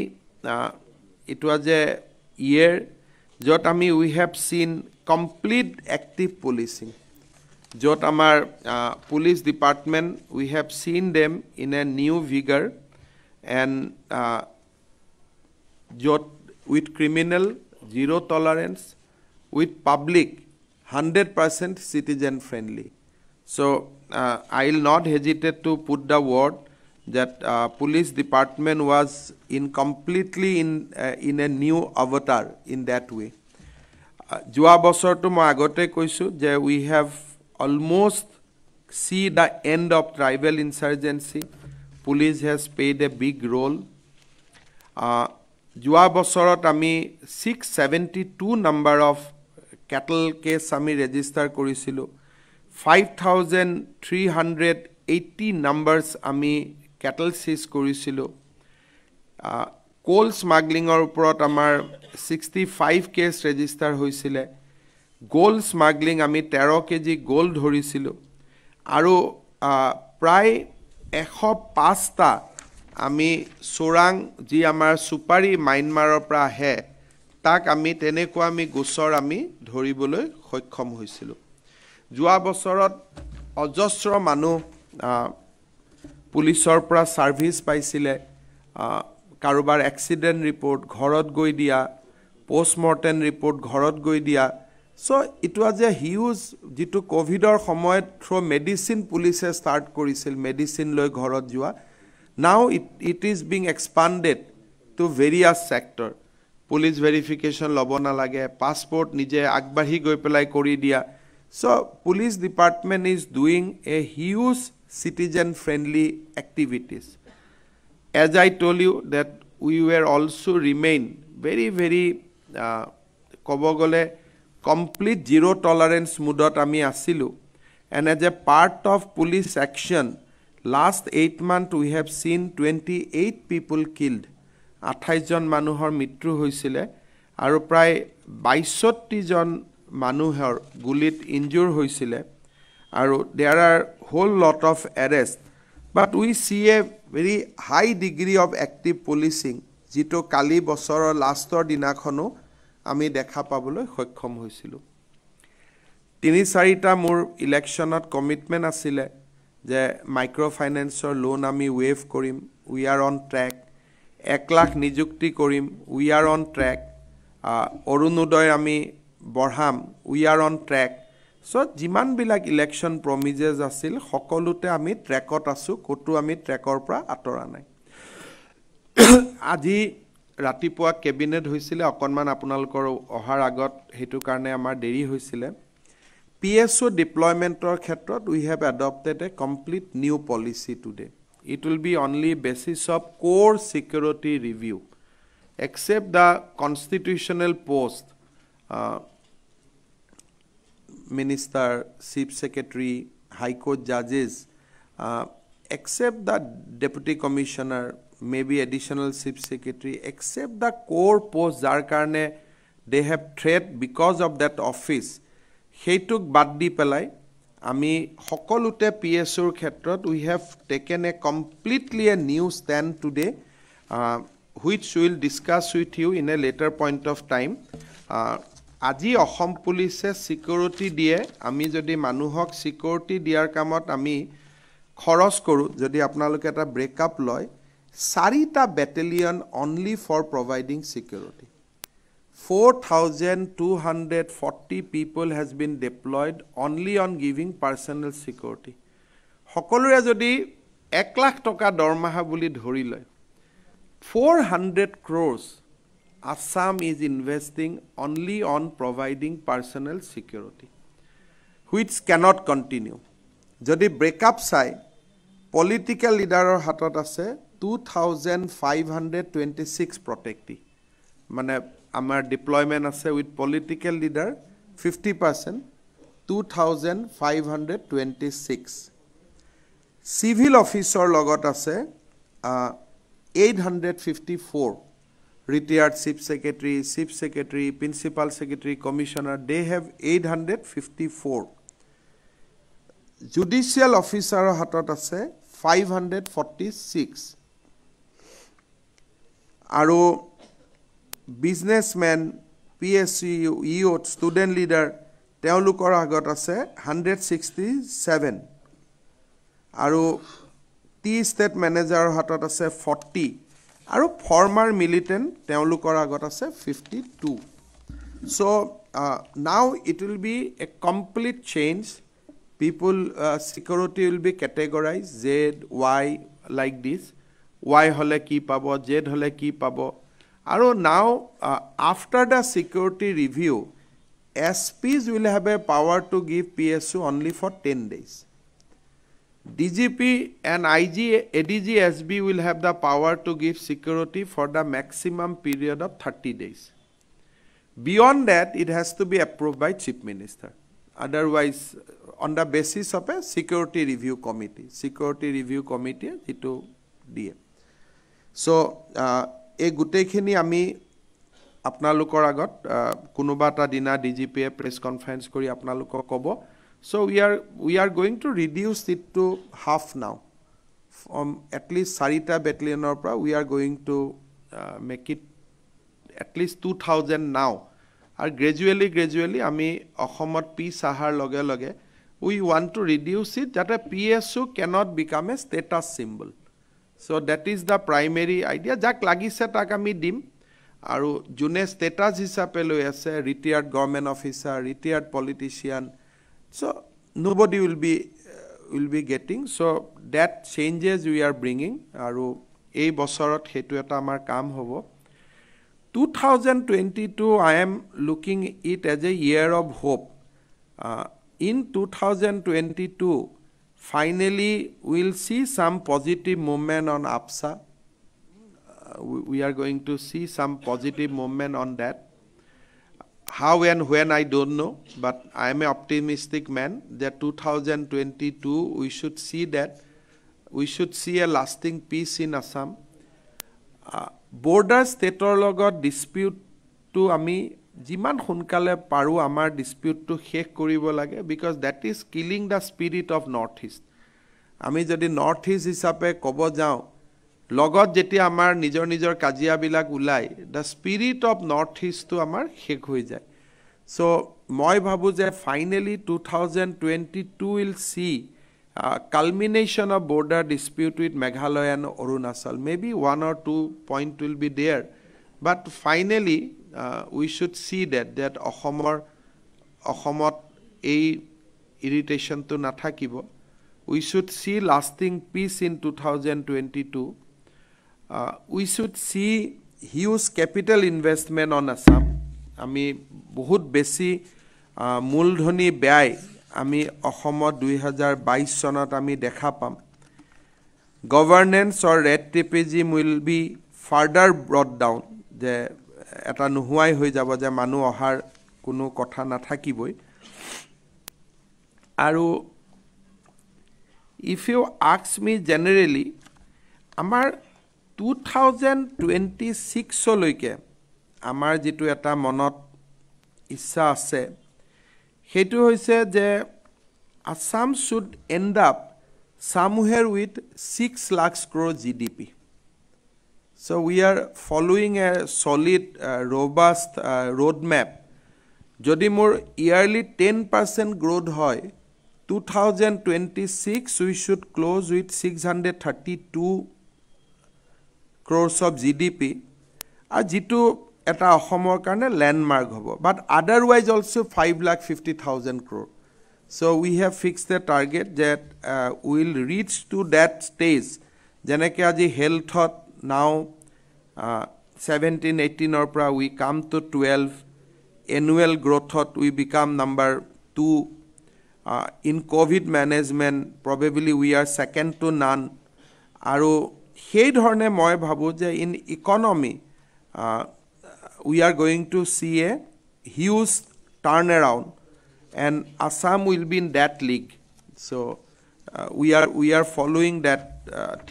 এইটো এ ইয়েৰ য'ত আমি we have seen complete active policing য'ত আমাৰ police department we have seen them in a new vigour and য'ত with criminal zero' tolerance with public hundred percent citizen friendly so' I will not hesitate to put the word that uh, police department was in completely in uh, in a new avatar in that way uh, যোৱা বছৰটো মই আগতে কৈছোঁ যে we have almost seen the end of tribal insurgency police has played a big role যোৱা বছৰত আমি six seventy two number of cattle case আমি ৰেজিষ্টাৰ কৰিছিলোঁ five thousand three hundred eighty numbers আমি কেটল চিজ কৰিছিলোঁ coal স্মাগলিঙৰ ওপৰত আমাৰ ছিক্সটি ফাইভ কেছ ৰেজিষ্টাৰ হৈছিলে গ'ল্ড স্মাগলিং আমি তেৰ কেজি গ'ল্ড ধৰিছিলোঁ আৰু প্ৰায় এশ পাঁচটা আমি চোৰাং যি আমাৰ চুপাৰী মাইনমাৰৰ পৰা আহে তাক আমি তেনেকুৱা আমি গোচৰ আমি ধৰিবলৈ সক্ষম হৈছিলোঁ যোৱা বছৰত অজস্ৰ মানুহ পুলিচৰ পৰা ছাৰ্ভিচ পাইছিলে কাৰোবাৰ এক্সিডেণ্ট ৰিপৰ্ট ঘৰত গৈ দিয়া পষ্ট মৰ্টেম ৰিপৰ্ট ঘৰত গৈ দিয়া চ' ইটো আজ এ হিউজ যিটো ক'ভিডৰ সময়ত থ্ৰ' মেডিচিন পুলিচে ষ্টাৰ্ট কৰিছিল মেডিচিন লৈ ঘৰত যোৱা now it it is being expanded to various sector police verification ল'ব নালাগে পাছপৰ্ট নিজে আগবাঢ়ি গৈ পেলাই কৰি দিয়া so' police department is doing a huge citizen friendly activities as i told you that we were also remain very very kobogole uh, complete zero tolerance moodot ami asilu and as a part of police action last 8 month we have seen 28 people killed 28 jon manuhor mitru hoisile aru pray 22 jon manuhor gulit injure hoisile আৰু there are whole lot of arrest but we see a very high degree of active policing যিটো কালি বছৰৰ লাষ্টৰ দিনাখনো আমি দেখা পাবলৈ সক্ষম হৈছিলোঁ তিনি চাৰিটা মোৰ ইলেকশ্যনত কমিটমেণ্ট আছিলে যে মাইক্ৰ' ফাইনেন্সৰ লোন আমি ৱেভ কৰিম উই আৰ অন ট্ৰেক এক লাখ নিযুক্তি কৰিম we are on track Orunodoi আমি বঢ়াম we are on track so' যিমানবিলাক ইলেকশ্যন প্ৰমিজেজ আছিল সকলোতে আমি ট্ৰেকত আছোঁ ক'তো আমি ট্ৰেকৰ পৰা আঁতৰা নাই আজি ৰাতিপুৱা কেবিনেট হৈছিলে অকণমান আপোনালোকৰ অহাৰ আগত সেইটো কাৰণে আমাৰ দেৰি হৈছিলে পি এছ অ' ডিপ্লয়মেণ্টৰ ক্ষেত্ৰত we have adopted a complete new policy today it will be only basis of core security review except the constitutional post minister chief secretary high court জাজেছ except the deputy commissioner may be additional chief secretary except the core post যাৰ কাৰণে they have threat because of that office সেইটোক বাদ দি পেলাই আমি সকলোতে P S অ'ৰ ক্ষেত্ৰত we have taken a completely a new stand today which will discuss with you in a later point of time আজি অসম পুলিচে ছিকিউৰিটি দিয়ে আমি যদি মানুহক ছিকিউৰিটি দিয়াৰ কামত আমি খৰচ কৰোঁ যদি আপোনালোকে এটা ব্ৰেকআপ লয় চাৰিটা battalion only for providing security four thousand two hundred forty people has been deployed only on giving personnel security সকলোৰে যদি এক লাখ টকা দৰমহা বুলি ধৰি লয় four hundred crores Assam is investing only on providing personal security, which cannot continue. যদি breakup চাই পলিটিকেল লিডাৰৰ হাতত আছে two thousand five hundred twenty six protectee মানে আমাৰ ডিপ্লয়মেণ্ট আছে with political leader fifty percent two thousand five hundred twenty six civil অফিচৰ লগত আছে eight hundred fifty four retired chief secretary, chief secretary, principal secretary, commissioner, they have 854. Judicial অফিচাৰৰ হাতত আছে five hundred forty six আৰু businessmen P S E youth student leader তেওঁলোকৰ আগত আছে হাণ্ড্ৰেড ছিক্সটি ছেভেন আৰু টি ষ্টেট মেনেজাৰৰ হাতত আছে ফৰ্টি আৰু ফৰ্মাৰ মিলিটেণ্ট তেওঁলোকৰ আগত আছে fifty two so' now it will be a complete change people security will be categorize Z Y like this Y হ'লে কি পাব জেড হ'লে কি পাব আৰু now after the security review S Ps will have a power to give P S U only for ten days DGP and IG, ADG SB will have the power to give security for the maximum period of 30 days. Beyond that, it has to be approved by Chief Minister. Otherwise, on the basis of a security review committee, security review committee, it will DM. So, a gutekhini ami apnalukoragot, kunubata dina DGP press conference kori apnalukokobo. kobo. So we are we are going to reduce it to half now. From at least Sarita battalion or pra, we are going to uh, make it at least 2000 now. আৰু gradually gradually আমি অসমত peace অহাৰ লগে লগে we want to reduce it যাতে P S U cannot become a status symbol so' that is the primary idea যাক লাগিছে তাক আমি দিম আৰু যোনে ষ্টেটাছ হিচাপে লৈ আছে retired government officer retired politician So nobody will be uh, will be getting. So that changes we are bringing আৰু এই বছৰত সেইটো এটা আমাৰ কাম হ'ব two thousand twenty two I am looking it as a year of hope in two thousand twenty two finally will see some positive movement on আপচা we are going to see some positive movement on that. How and when I don't know' but I am a optimistic man that two thousand twenty two we should see that we should see a lasting peace in Assam border ষ্টেটৰ লগত ডিছপিউটটো আমি যিমান সোনকালে পাৰোঁ আমাৰ ডিছপিউটটো শেষ কৰিব লাগে because that is killing the spirit of North east আমি যদি নৰ্থ ইষ্ট হিচাপে ক'ব যাওঁ লগত যেতিয়া আমাৰ নিজৰ নিজৰ কাজিয়াবিলাক ওলায় দ্য স্পিৰিট অফ নৰ্থ ইষ্টটো আমাৰ শেষ হৈ যায় চ' মই ভাবোঁ যে finally two thousand twenty two will see culmination of border dispute with Meghalaya and Arunachal may be one or two point will be there but finally we should see that that অসমৰ অসমত এই ইৰিটেশ্যনটো নাথাকিব we should see lasting peace in two thousand twenty two we should see huge capital investment on Assam আমি বহুত বেছি uh, মূলধনী ব্যয় আমি অসমত দুই হাজাৰ বাইছ চনত আমি দেখা পাম governance or red tapism will be further brought down যে এটা নোহোৱাই হৈ যাব যে মানুহ অহাৰ কোনো কথা নাথাকিবই আৰু ইফ ইউ আক্স মি জেনেৰেলি আমাৰ টু থাউজেণ্ড টুৱেণ্টি ছিক্সলৈকে আমাৰ যিটো এটা মনত ইচ্ছা আছে সেইটো হৈছে যে আছাম শ্বুড এণ্ড আপ চামুহেৰ with six lakh crore' G D P so' we are following a solid robust road map যদি মোৰ ইয়াৰলি টেন পাৰ্চেণ্ট গ্ৰ'থ হয় two thousand twenty six we should close with six hundred thirty two crores of G D P আৰু যিটো এটা অসমৰ কাৰণে landmark হ'ব but otherwise also' five lakh fifty thousand crore so' we have fix the target that will reach to that stage যেনেকৈ আজি হেল্থত now seventeen এইটিনৰ পৰা we come to twelve annual গ্ৰ'থত we become number two in COVID management probably we are second to none আৰু সেইধৰণে মই ভাবোঁ যে in economy we are going to see a huge turn around and Assam will be in that league so' we are we are following that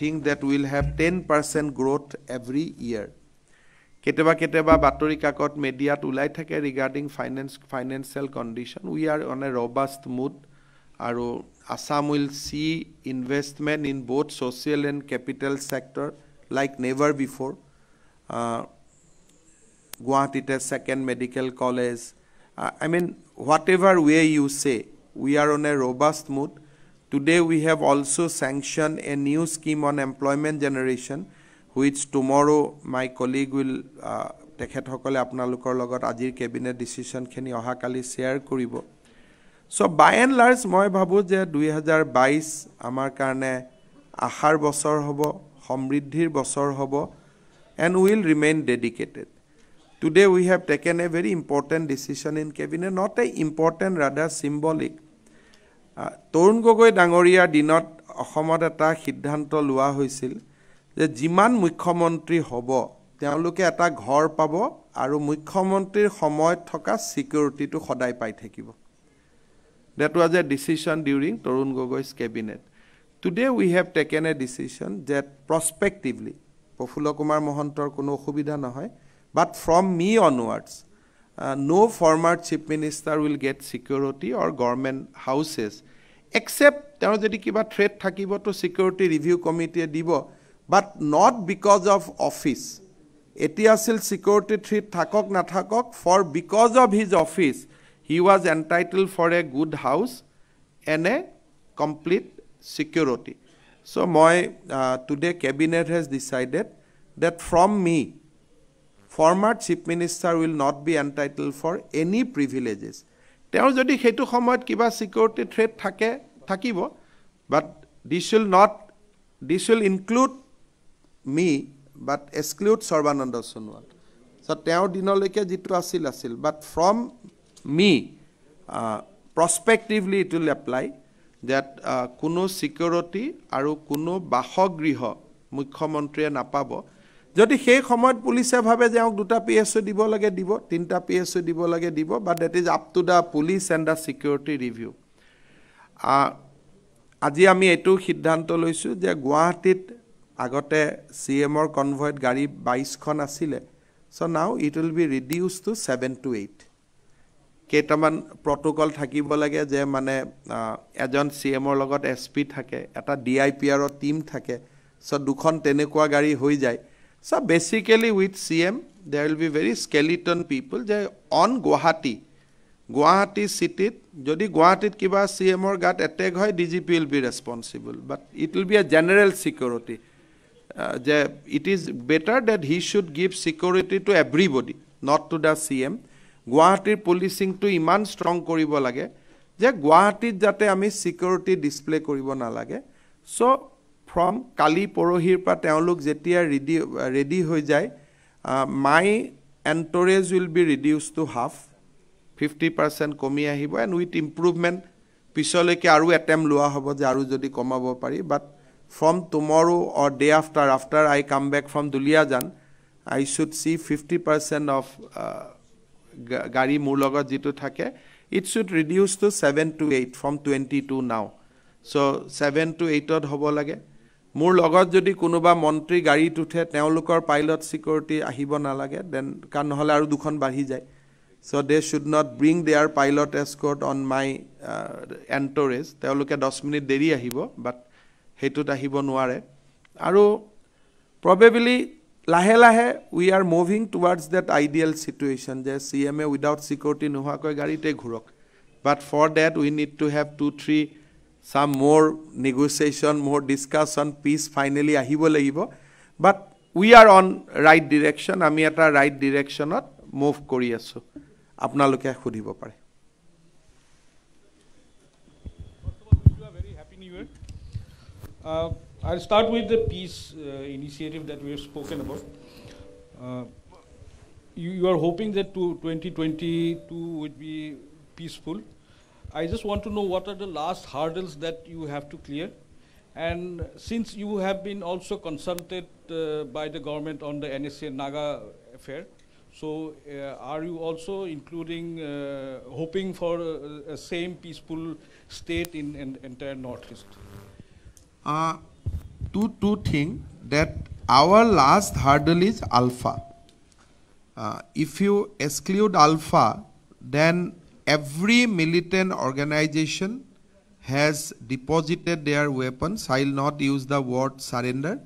thing that will have ten percent growth every year কেতিয়াবা কেতিয়াবা বাতৰি কাকত মেডিয়াত ওলাই থাকে regarding finance financial condition we are on a robust mood আৰু Assam will see investment in both social and capital sector like never before. Uh, Guwahati has second medical college. Uh, I mean, whatever way you say, we are on a robust mood. Today we have also sanctioned a new scheme on employment generation, which tomorrow my colleague will take uh, it. Hokole apna lokor logot ajir cabinet decision kheni aha kali share kuri bo. So' by and large মই ভাবোঁ যে দুই হাজাৰ বাইছ আমাৰ কাৰণে আশাৰ বছৰ হ'ব সমৃদ্ধিৰ বছৰ হ'ব and will remain dedicated today we have taken a very important decision in cabinet not a important rather symbolic Tarun Gogoi ডাঙৰীয়াৰ দিনত অসমত এটা সিদ্ধান্ত লোৱা হৈছিল যে যিমান মুখ্যমন্ত্ৰী হ'ব তেওঁলোকে এটা ঘৰ পাব আৰু মুখ্যমন্ত্ৰীৰ সময়ত থকা ছিকিউৰিটিটো সদায় পাই থাকিব that was a decision during Tarun Gogoi's cabinet today we have taken a decision that prospectively Prafulla Kumar মহন্তৰ কোনো অসুবিধা নহয় but from me onwards no' former chief minister will get security or government houses except তেওঁৰ যদি কিবা থ্ৰেড থাকিব তো ছিকিউৰিটি ৰিভিউ কমিটিয়ে দিব but not because of office এতিয়া আছিল ছিকিউৰিটি থ্ৰীত থাকক নাথাকক for because of his office he was entitle for a good house and a complete security so' মই today cabinet has decided that from me former chief minister will not be entitle for any privileges তেওঁৰ যদি সেইটো সময়ত কিবা security threat থাকে থাকিব but this will not this will include me but exclude Sarbananda Sonowal so' তেওঁৰ দিনলৈকে যিটো আছিল আছিল but from me prospectively it will apply that কোনো ছিকিউৰিটি আৰু কোনো বাসগৃহ মুখ্যমন্ত্ৰীয়ে নাপাব যদি সেই সময়ত পুলিচে ভাবে যে এওঁক দুটা পি এছ অ' দিব লাগে দিব তিনিটা পি এছ অ' দিব লাগে দিব বা that is up to the police and the security review আজি আমি এইটো সিদ্ধান্ত লৈছোঁ যে গুৱাহাটীত আগতে চি এমৰ কনভয়ত গাড়ী বাইছখন আছিলে so' now it will be reduce to seven to eight কেইটামান প্ৰট'কল থাকিব লাগে যে মানে এজন চি এমৰ লগত এছ পি থাকে এটা ডি আই পি আৰৰ টীম থাকে চ' দুখন তেনেকুৱা গাড়ী হৈ যায় so' basically with C M they will be very skeleton people যে অন গুৱাহাটী গুৱাহাটী চিটিত যদি গুৱাহাটীত কিবা চি এমৰ গাত এটেক হয় D G P will be responsible but it will be a general security যে it is better that he should give security to everybody not to the C M গুৱাহাটীৰ পুলিচিংটো ইমান ষ্ট্ৰং কৰিব লাগে যে গুৱাহাটীত যাতে আমি ছিকিউৰিটি ডিছপ্লে কৰিব নালাগে চ' ফ্ৰম কালি পৰহিৰ পৰা তেওঁলোক যেতিয়া ৰেডি ৰেডি হৈ যায় my entourage will be reduce to half fifty percent কমি আহিব এণ্ড উইথ ইম্প্ৰুভমেণ্ট পিছলৈকে আৰু এটেম লোৱা হ'ব যে আৰু যদি কমাব পাৰি but from tomorrow or day after after I come back from Duliajan I should see fifty percent of গাড়ী মোৰ লগত যিটো থাকে it should reduce to seven to eight from twenty two now so' seven two এইটত হ'ব লাগে মোৰ লগত যদি কোনোবা মন্ত্ৰী গাড়ীত উঠে তেওঁলোকৰ পাইলট ছিকিউৰিটি আহিব নালাগে দেন কাৰণ নহ'লে আৰু দুখন বাঢ়ি যায় so' they should not bring their pilot escort on my entourage তেওঁলোকে দহ মিনিট দেৰি আহিব বাট সেইটোত আহিব নোৱাৰে আৰু প্ৰবেবলি লাহে লাহে we are moving towards that ideal situation যে চি এম এ উইদাউট ছিকিউৰিটি নোহোৱাকৈ গাড়ীতে ঘূৰক but for that we need to have two three some more negotiation more discussion peace finally আহিব লাগিব but we are on right direction আমি এটা right ডিৰেকশ্যনত move কৰি আছোঁ আপোনালোকে সুধিব পাৰে I'll start with the peace uh, initiative that we have spoken about. Uh, you, you, are hoping that 2022 would be peaceful. I just want to know what are the last hurdles that you have to clear. And since you have been also consulted uh, by the government on the NSA Naga affair, so uh, are you also including, uh, hoping for a, a, same peaceful state in, the entire Northeast? Uh, to two thing that our last hurdle is alpha. Uh, if you exclude alpha, then every militant organization has deposited their weapons. I will not use the word surrender.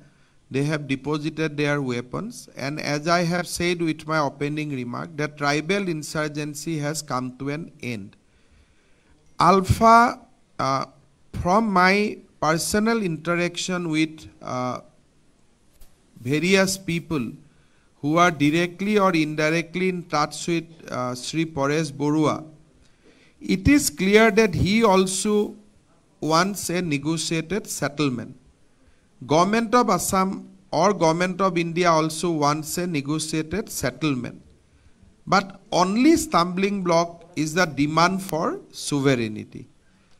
They have deposited their weapons. And as I have said with my opening remark, the tribal insurgency has come to an end. Alpha, uh, from my personal interaction with uh, various people who are directly or indirectly in touch with uh, Sri Paresh Borua, it is clear that he also wants a negotiated settlement. Government of Assam or government of India also wants a negotiated settlement. But only stumbling block is the demand for sovereignty.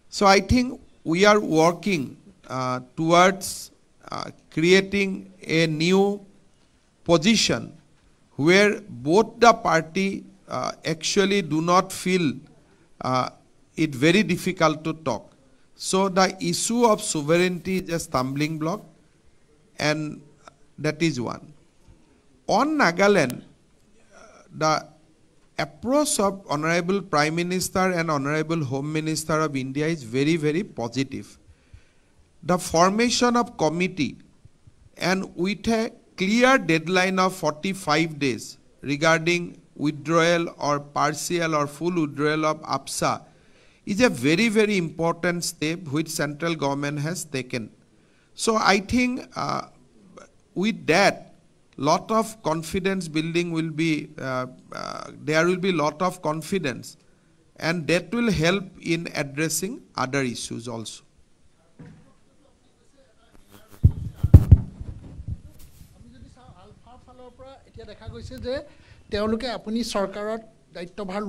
So I think we are working uh, towards uh, creating a new position where both the party uh, actually do not feel uh, it very difficult to talk. So the issue of sovereignty is a stumbling block and that is one. On Nagaland, uh, the approach of Honorable Prime Minister and Honorable Home Minister of India is very, very positive. The formation of committee and with a clear deadline of 45 days regarding withdrawal or partial or full withdrawal of APSA is a very, very important step which central government has taken. So I think uh, with that, lot of confidence building will be, uh, uh, there will be lot of confidence and that will help in addressing other issues also. তেওঁলোকে আপুনি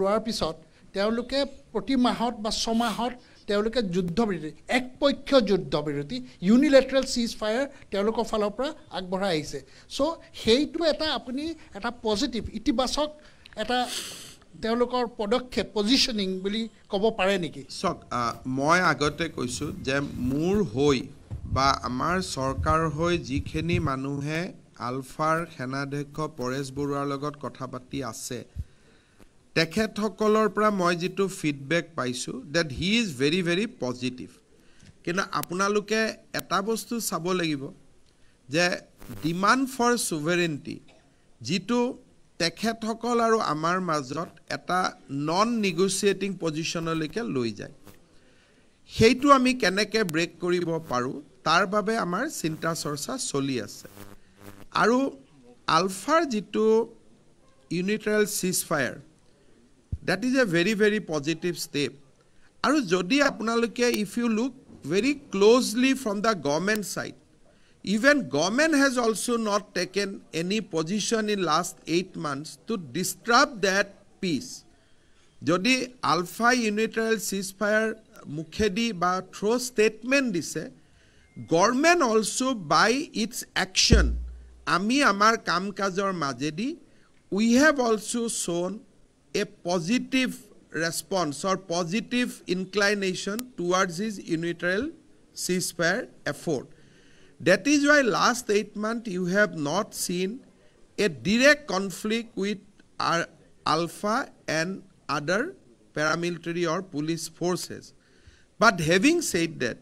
লোৱাৰ পিছত তেওঁলোকে প্ৰতি মাহত বা ছমাহত তেওঁলোকে যুদ্ধ বিৰতি একপক্ষ যুদ্ধ বিৰতি ইউনিলেটাৰেল চিজ ফায়াৰ তেওঁলোকৰ ফালৰ পৰা আগবঢ়াই আহিছে চ' সেইটো এটা আপুনি এটা পজিটিভ ইতিবাচক এটা তেওঁলোকৰ পদক্ষেপ পজিশ্যনিং বুলি ক'ব পাৰে নেকি চাওক মই আগতে কৈছোঁ যে মোৰ হৈ বা আমাৰ চৰকাৰ হৈ যিখিনি মানুহে আলফাৰ সেনাধ্যক্ষ পৰেশ বৰুৱাৰ লগত কথা পাতি আছে তেখেতসকলৰ পৰা মই যিটো ফিডবেক পাইছোঁ that he is very very positive কিন্তু আপোনালোকে এটা বস্তু চাব লাগিব যে ডিমাণ্ড ফৰ চুভেৰেণ্টি যিটো তেখেতসকল আৰু আমাৰ মাজত এটা নন নিগচিয়েটিং পজিশ্যনলৈকে লৈ যায় সেইটো আমি কেনেকৈ ব্ৰেক কৰিব পাৰোঁ তাৰ বাবে আমাৰ চিন্তা চৰ্চা চলি আছে আৰু আলফাৰ যিটো unilateral cease fire that is a very very positive step আৰু যদি আপোনালোকে if you look very closely from the government side even government has also not taken any position in last eight months to disturb that peace যদি ULFA unilateral cease fire মুখেদি বা through' statement দিছে government also' by its action আমি আমাৰ কাম কাজৰ মাজেদি we have also shown a positive response positive ইনক্লাইনেশ্যন towards his unilateral ceasefire effort that is why last eight month you have not seen a direct conflict with our ULFA and other paramilitary or police forces but having said that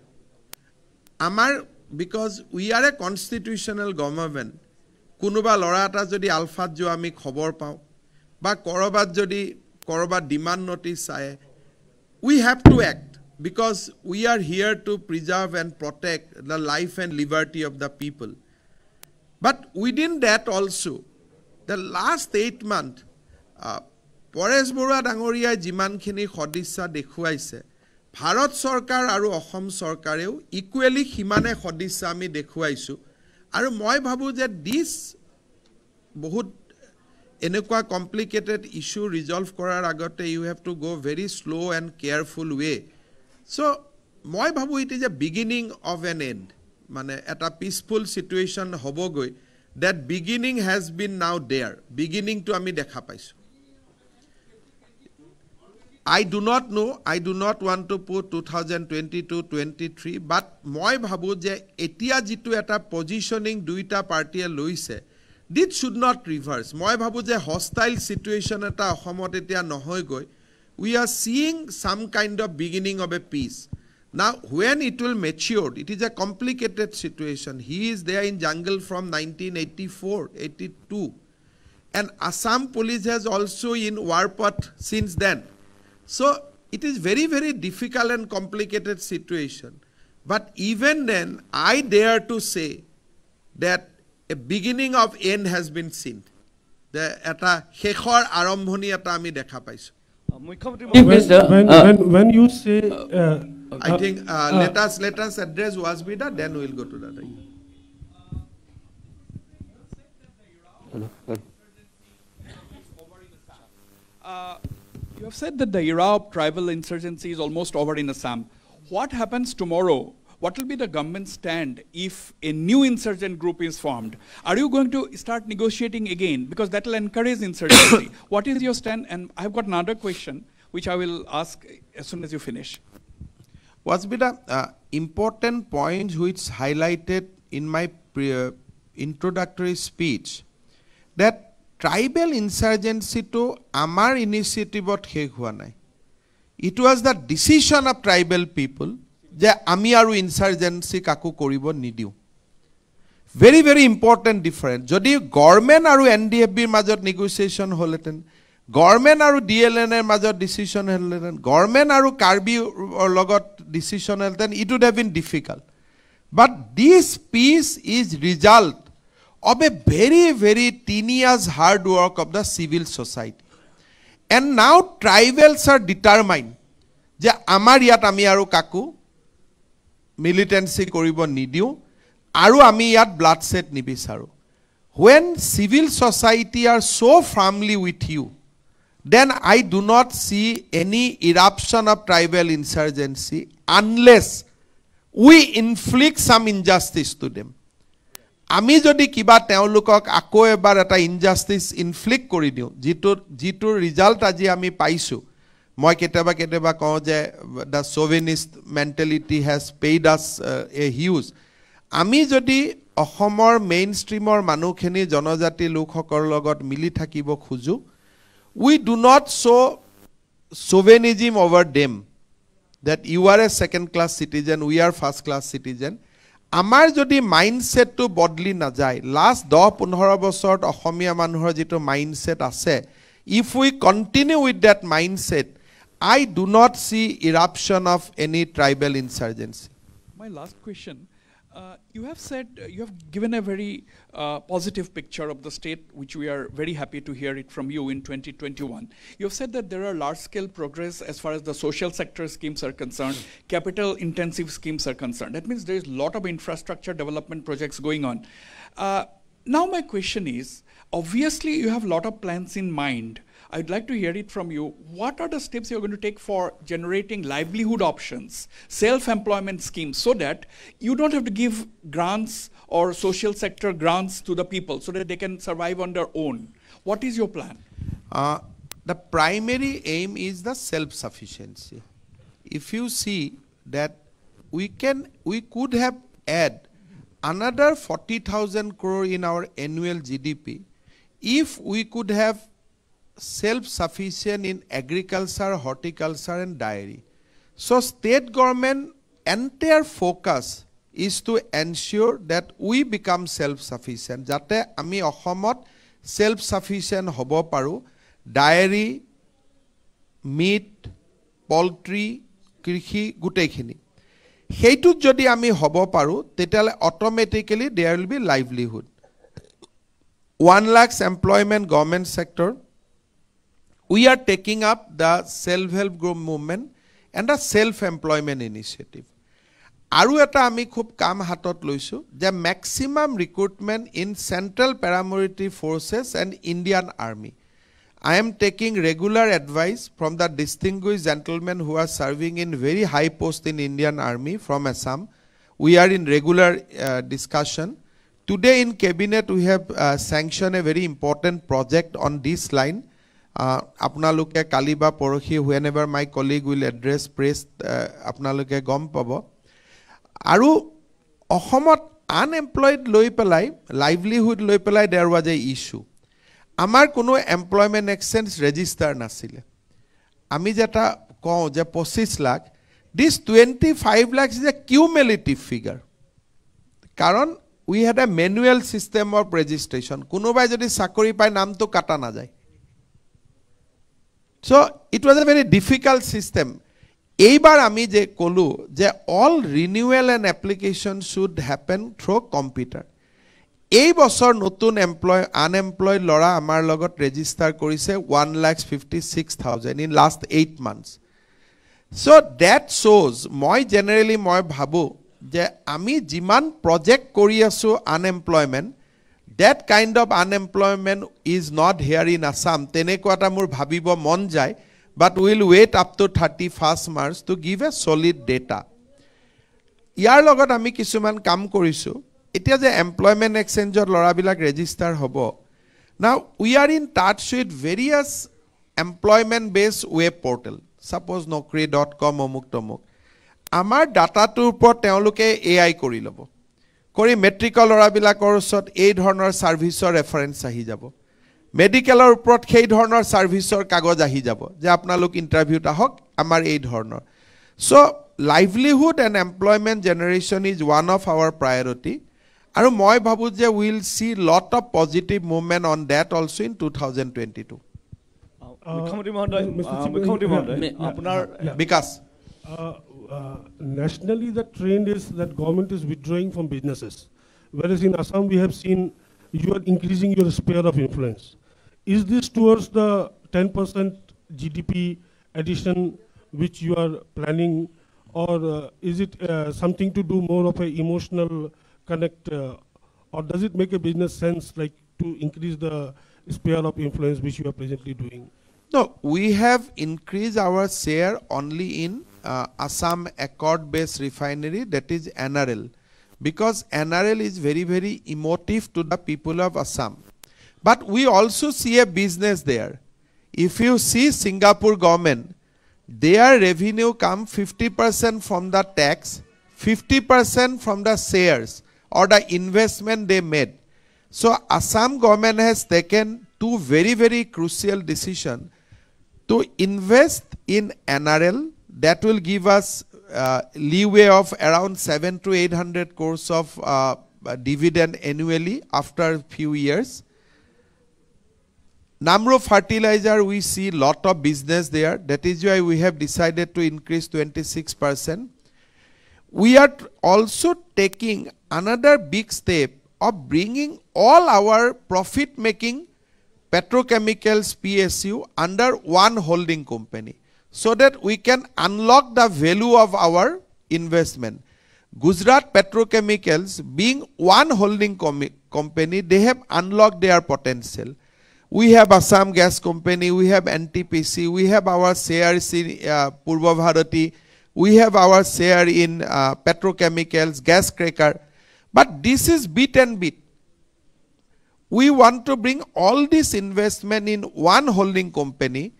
আমাৰ because we are a constitutional government কোনোবা ল'ৰা এটা যদি আলফাত যোৱা আমি খবৰ পাওঁ বা ক'ৰবাত যদি ক'ৰবাত ডিমাণ্ড নটি চায় we have to act because we are here to preserve and protect the life and liberty of the people but within that also' the last eight month Paresh Baruah ডাঙৰীয়াই যিমানখিনি সদিচ্ছা দেখুৱাইছে ভাৰত চৰকাৰ আৰু অসম চৰকাৰেও ইকুৱেলি সিমানে সদিচ্ছা আমি দেখুৱাইছোঁ আৰু মই ভাবোঁ যে দিছ বহুত এনেকুৱা কমপ্লিকেটেড ইছ্যু ৰিজলভ কৰাৰ আগতে you have to go' very slow' and careful way so' মই ভাবোঁ it is a beginning of an end মানে এটা পিছফুল চিটুৱেশ্যন হ'বগৈ that beginning has been now there বিগিনিংটো আমি দেখা পাইছোঁ I do not know I do not ওৱান to put two thousand twenty two twenty three but মই ভাবোঁ যে এতিয়া যিটো এটা পজিশ্যনিং দুয়োটা পাৰ্টীয়ে লৈছে This should not reverse. Reverse মই ভাবোঁ hostile situation ছিটুৱেশ্যন এটা অসমত এতিয়া goi. We are seeing some kind of beginning of a peace. Now, when it will mature, it is a complicated situation. He is there in jungle from 1984, 82. And Assam police has also in warpath since then. So, it is very, very difficult and complicated situation. But even then, I dare to say that a beginning of end has been seen যে এটা শেষৰ আৰম্ভণি এটা আমি দেখা পাইছোঁ I think uh, uh, let us let us address Wasbida, then we'll go to that. Uh, you have said that the Iraq tribal insurgency is almost over in Assam. What happens tomorrow what will be the government's stand if a new insurgent group is formed? Are you going to start negotiating again? Because that will encourage insurgency. what is your stand? And I've got another question, which I will ask as soon as you finish. What's been the uh, important point which highlighted in my uh, introductory speech that tribal insurgency to Amar initiative, হোৱা নাই It was the decision of tribal people. যে আমি আৰু ইনচাৰ্জেঞ্চি কাকো কৰিব নিদিওঁ very very important difference যদি government আৰু এন ডি এফ বিৰ মাজত নিগচিয়েশ্যন হ'লহেঁতেন গভৰ্মেণ্ট আৰু ডি এল এন এৰ মাজত ডিচিশ্যন হ'লহেঁতেন গভৰ্ণমেণ্ট আৰু কাৰ্বি লগত ডিচিশ্যন হ'লহেঁতেন it would have been difficult but this peace is result of a very very tin hard work of the civil society and now tribals are determined যে আমাৰ ইয়াত আমি আৰু কাকো মিলিটেঞ্চি কৰিব নিদিওঁ আৰু আমি ইয়াত ব্লাড ছেট নিবিচাৰোঁ when civil society are show' firmly with you then I do not see any eruption of tribal insurgency unless we inflict some injustice two dam আমি যদি কিবা তেওঁলোকক আকৌ এবাৰ এটা ইনজাষ্টিছ ইনফ্লিক কৰি দিওঁ যিটো যিটোৰ ৰিজাল্ট আজি আমি পাইছোঁ মই কেতিয়াবা কেতিয়াবা কওঁ যে the chauvinist mentality has paid us a huge আমি যদি অসমৰ মেইন ষ্ট্ৰীমৰ মানুহখিনি জনজাতি লোকসকলৰ লগত মিলি থাকিব খোজোঁ we do not show' chauvinism over them that you are a second class citizen we are first class citizen আমাৰ যদি মাইণ্ডছেটটো বদলি নাযায় লাষ্ট দহ পোন্ধৰ বছৰত অসমীয়া মানুহৰ যিটো মাইণ্ডছেট আছে if we continue with that mindset I do not see eruption of any tribal insurgency. My last question. Uh, you have said, uh, you have given a very uh, positive picture of the state, which we are very happy to hear it from you in 2021. You have said that there are large-scale progress as far as the social sector schemes are concerned, capital-intensive schemes are concerned. That means there is a lot of infrastructure development projects going on. Uh, now my question is, obviously you have a lot of plans in mind I'd like to hear it from you. What are the steps you're going to take for generating livelihood options, self-employment schemes, so that you don't have to give grants or social sector grants to the people so that they can survive on their own? What is your plan? Uh, the primary aim is the self-sufficiency. If you see that we can, we could have add another 40,000 crore in our annual GDP if we could have self sufficient in agriculture horticulture and dairy so state government entire focus is to ensure that we become self sufficient jate ami ahomot self sufficient hobo paru dairy meat poultry krishi gutekhini সেইটোত যদি আমি হ'ব পাৰোঁ তেতিয়াহ'লে automatically there will be livelihood one lakhs employment government sector we are taking up the self help group movement and the self employment initiative আৰু এটা আমি খুব কাম হাতত লৈছোঁ যে maximum recruitment in central paramilitary forces and Indian army I am taking regular advice from the distinguish gentlemen who are serving in very high post in Indian army from Assam we are in regular discussion today in cabinet we have sanction a very important project on this line আপোনালোকে কালি বা পৰহি when ever my colleague will address press আপোনালোকে গম পাব আৰু অসমত unemployed লৈ পেলাই লাইভলিহুড লৈ পেলাই দেৰ ৱাজ এ ইছ্যু আমাৰ কোনো এমপ্লয়মেণ্ট এক্সেঞ্জ ৰেজিষ্টাৰ নাছিলে আমি যেটা কওঁ যে পঁচিছ lakh this twenty five lakh is a cumulative figure কাৰণ we had a manual system of registration কোনোবাই যদি চাকৰি পায় নামটো কাটা নাযায় so it was a very difficult system এইবার আমি যে কলো যে all renewal and application should happen through computer এই বছর নতুন এমপ্লয় আনএমপ্লয়েড লড়া আমার লগত রেজিস্টার করেছে one lakh fifty six thousand in last eight months so that শ্বোজ মই জেনারেলি মই ভাবো যে আমি যিমান প্রজেক্ট করে আছো unemployment that kind of unemployment is not here in Assam তেনেকুৱা এটা মোৰ ভাবিব মন যায় but will wait up to thirty first March to give a solid data ইয়াৰ লগত আমি কিছুমান কাম কৰিছোঁ এতিয়া যে এমপ্লয়মেণ্ট এক্সচেঞ্জত ল'ৰাবিলাক ৰেজিষ্টাৰ হ'ব না we are in touch with various employment base web portal suppose Naukri dot com অমুক তমুক আমাৰ ডাটাটোৰ ওপৰত তেওঁলোকে এ আই কৰি ল'ব কৰি মেট্ৰিকৰ ল'ৰাবিলাকৰ ওচৰত এই ধৰণৰ ছাৰ্ভিছৰ ৰেফাৰেঞ্চ আহি যাব মেডিকেলৰ ওপৰত সেই ধৰণৰ ছাৰ্ভিচৰ কাগজ আহি যাব যে আপোনালোক ইণ্টাৰভিউত আহক আমাৰ এই ধৰণৰ so' livelihood and employment generation is one of our priority আৰু মই ভাবোঁ যে will see lot of positive movement on that also' in two thousand twenty two মুখ্যমন্ত্ৰী মহোদয় মুখ্যমন্ত্ৰী মহোদয় আপোনাৰ বিকাশ Uh, nationally the trend is that government is withdrawing from businesses, whereas in Assam we have seen you are increasing your sphere of influence. Is this towards the 10% GDP addition which you are planning, or uh, is it uh, something to do more of an emotional connect, uh, or does it make a business sense like to increase the sphere of influence which you are presently doing? No, we have increased our share only in uh, Assam Accord based refinery that is NRL because NRL is very very emotive to the people of Assam. But we also see a business there. If you see Singapore government, their revenue come 50% from the tax, 50% from the shares or the investment they made. So Assam government has taken two very very crucial decision to invest in NRL that will give us uh, leeway of around 7 to 800 crores of uh, dividend annually after a few years. Namro fertilizer, we see lot of business there. That is why we have decided to increase 26%. We are also taking another big step of bringing all our profit making petrochemicals PSU under one holding company so that we can unlock the value of our investment. Gujarat Petrochemicals, being one holding com company, they have unlocked their potential. We have Assam Gas Company, we have NTPC, we have our shares in uh, Purva Bharati, we have our share in uh, petrochemicals, gas cracker. But this is bit and bit. We want to bring all this investment in one holding company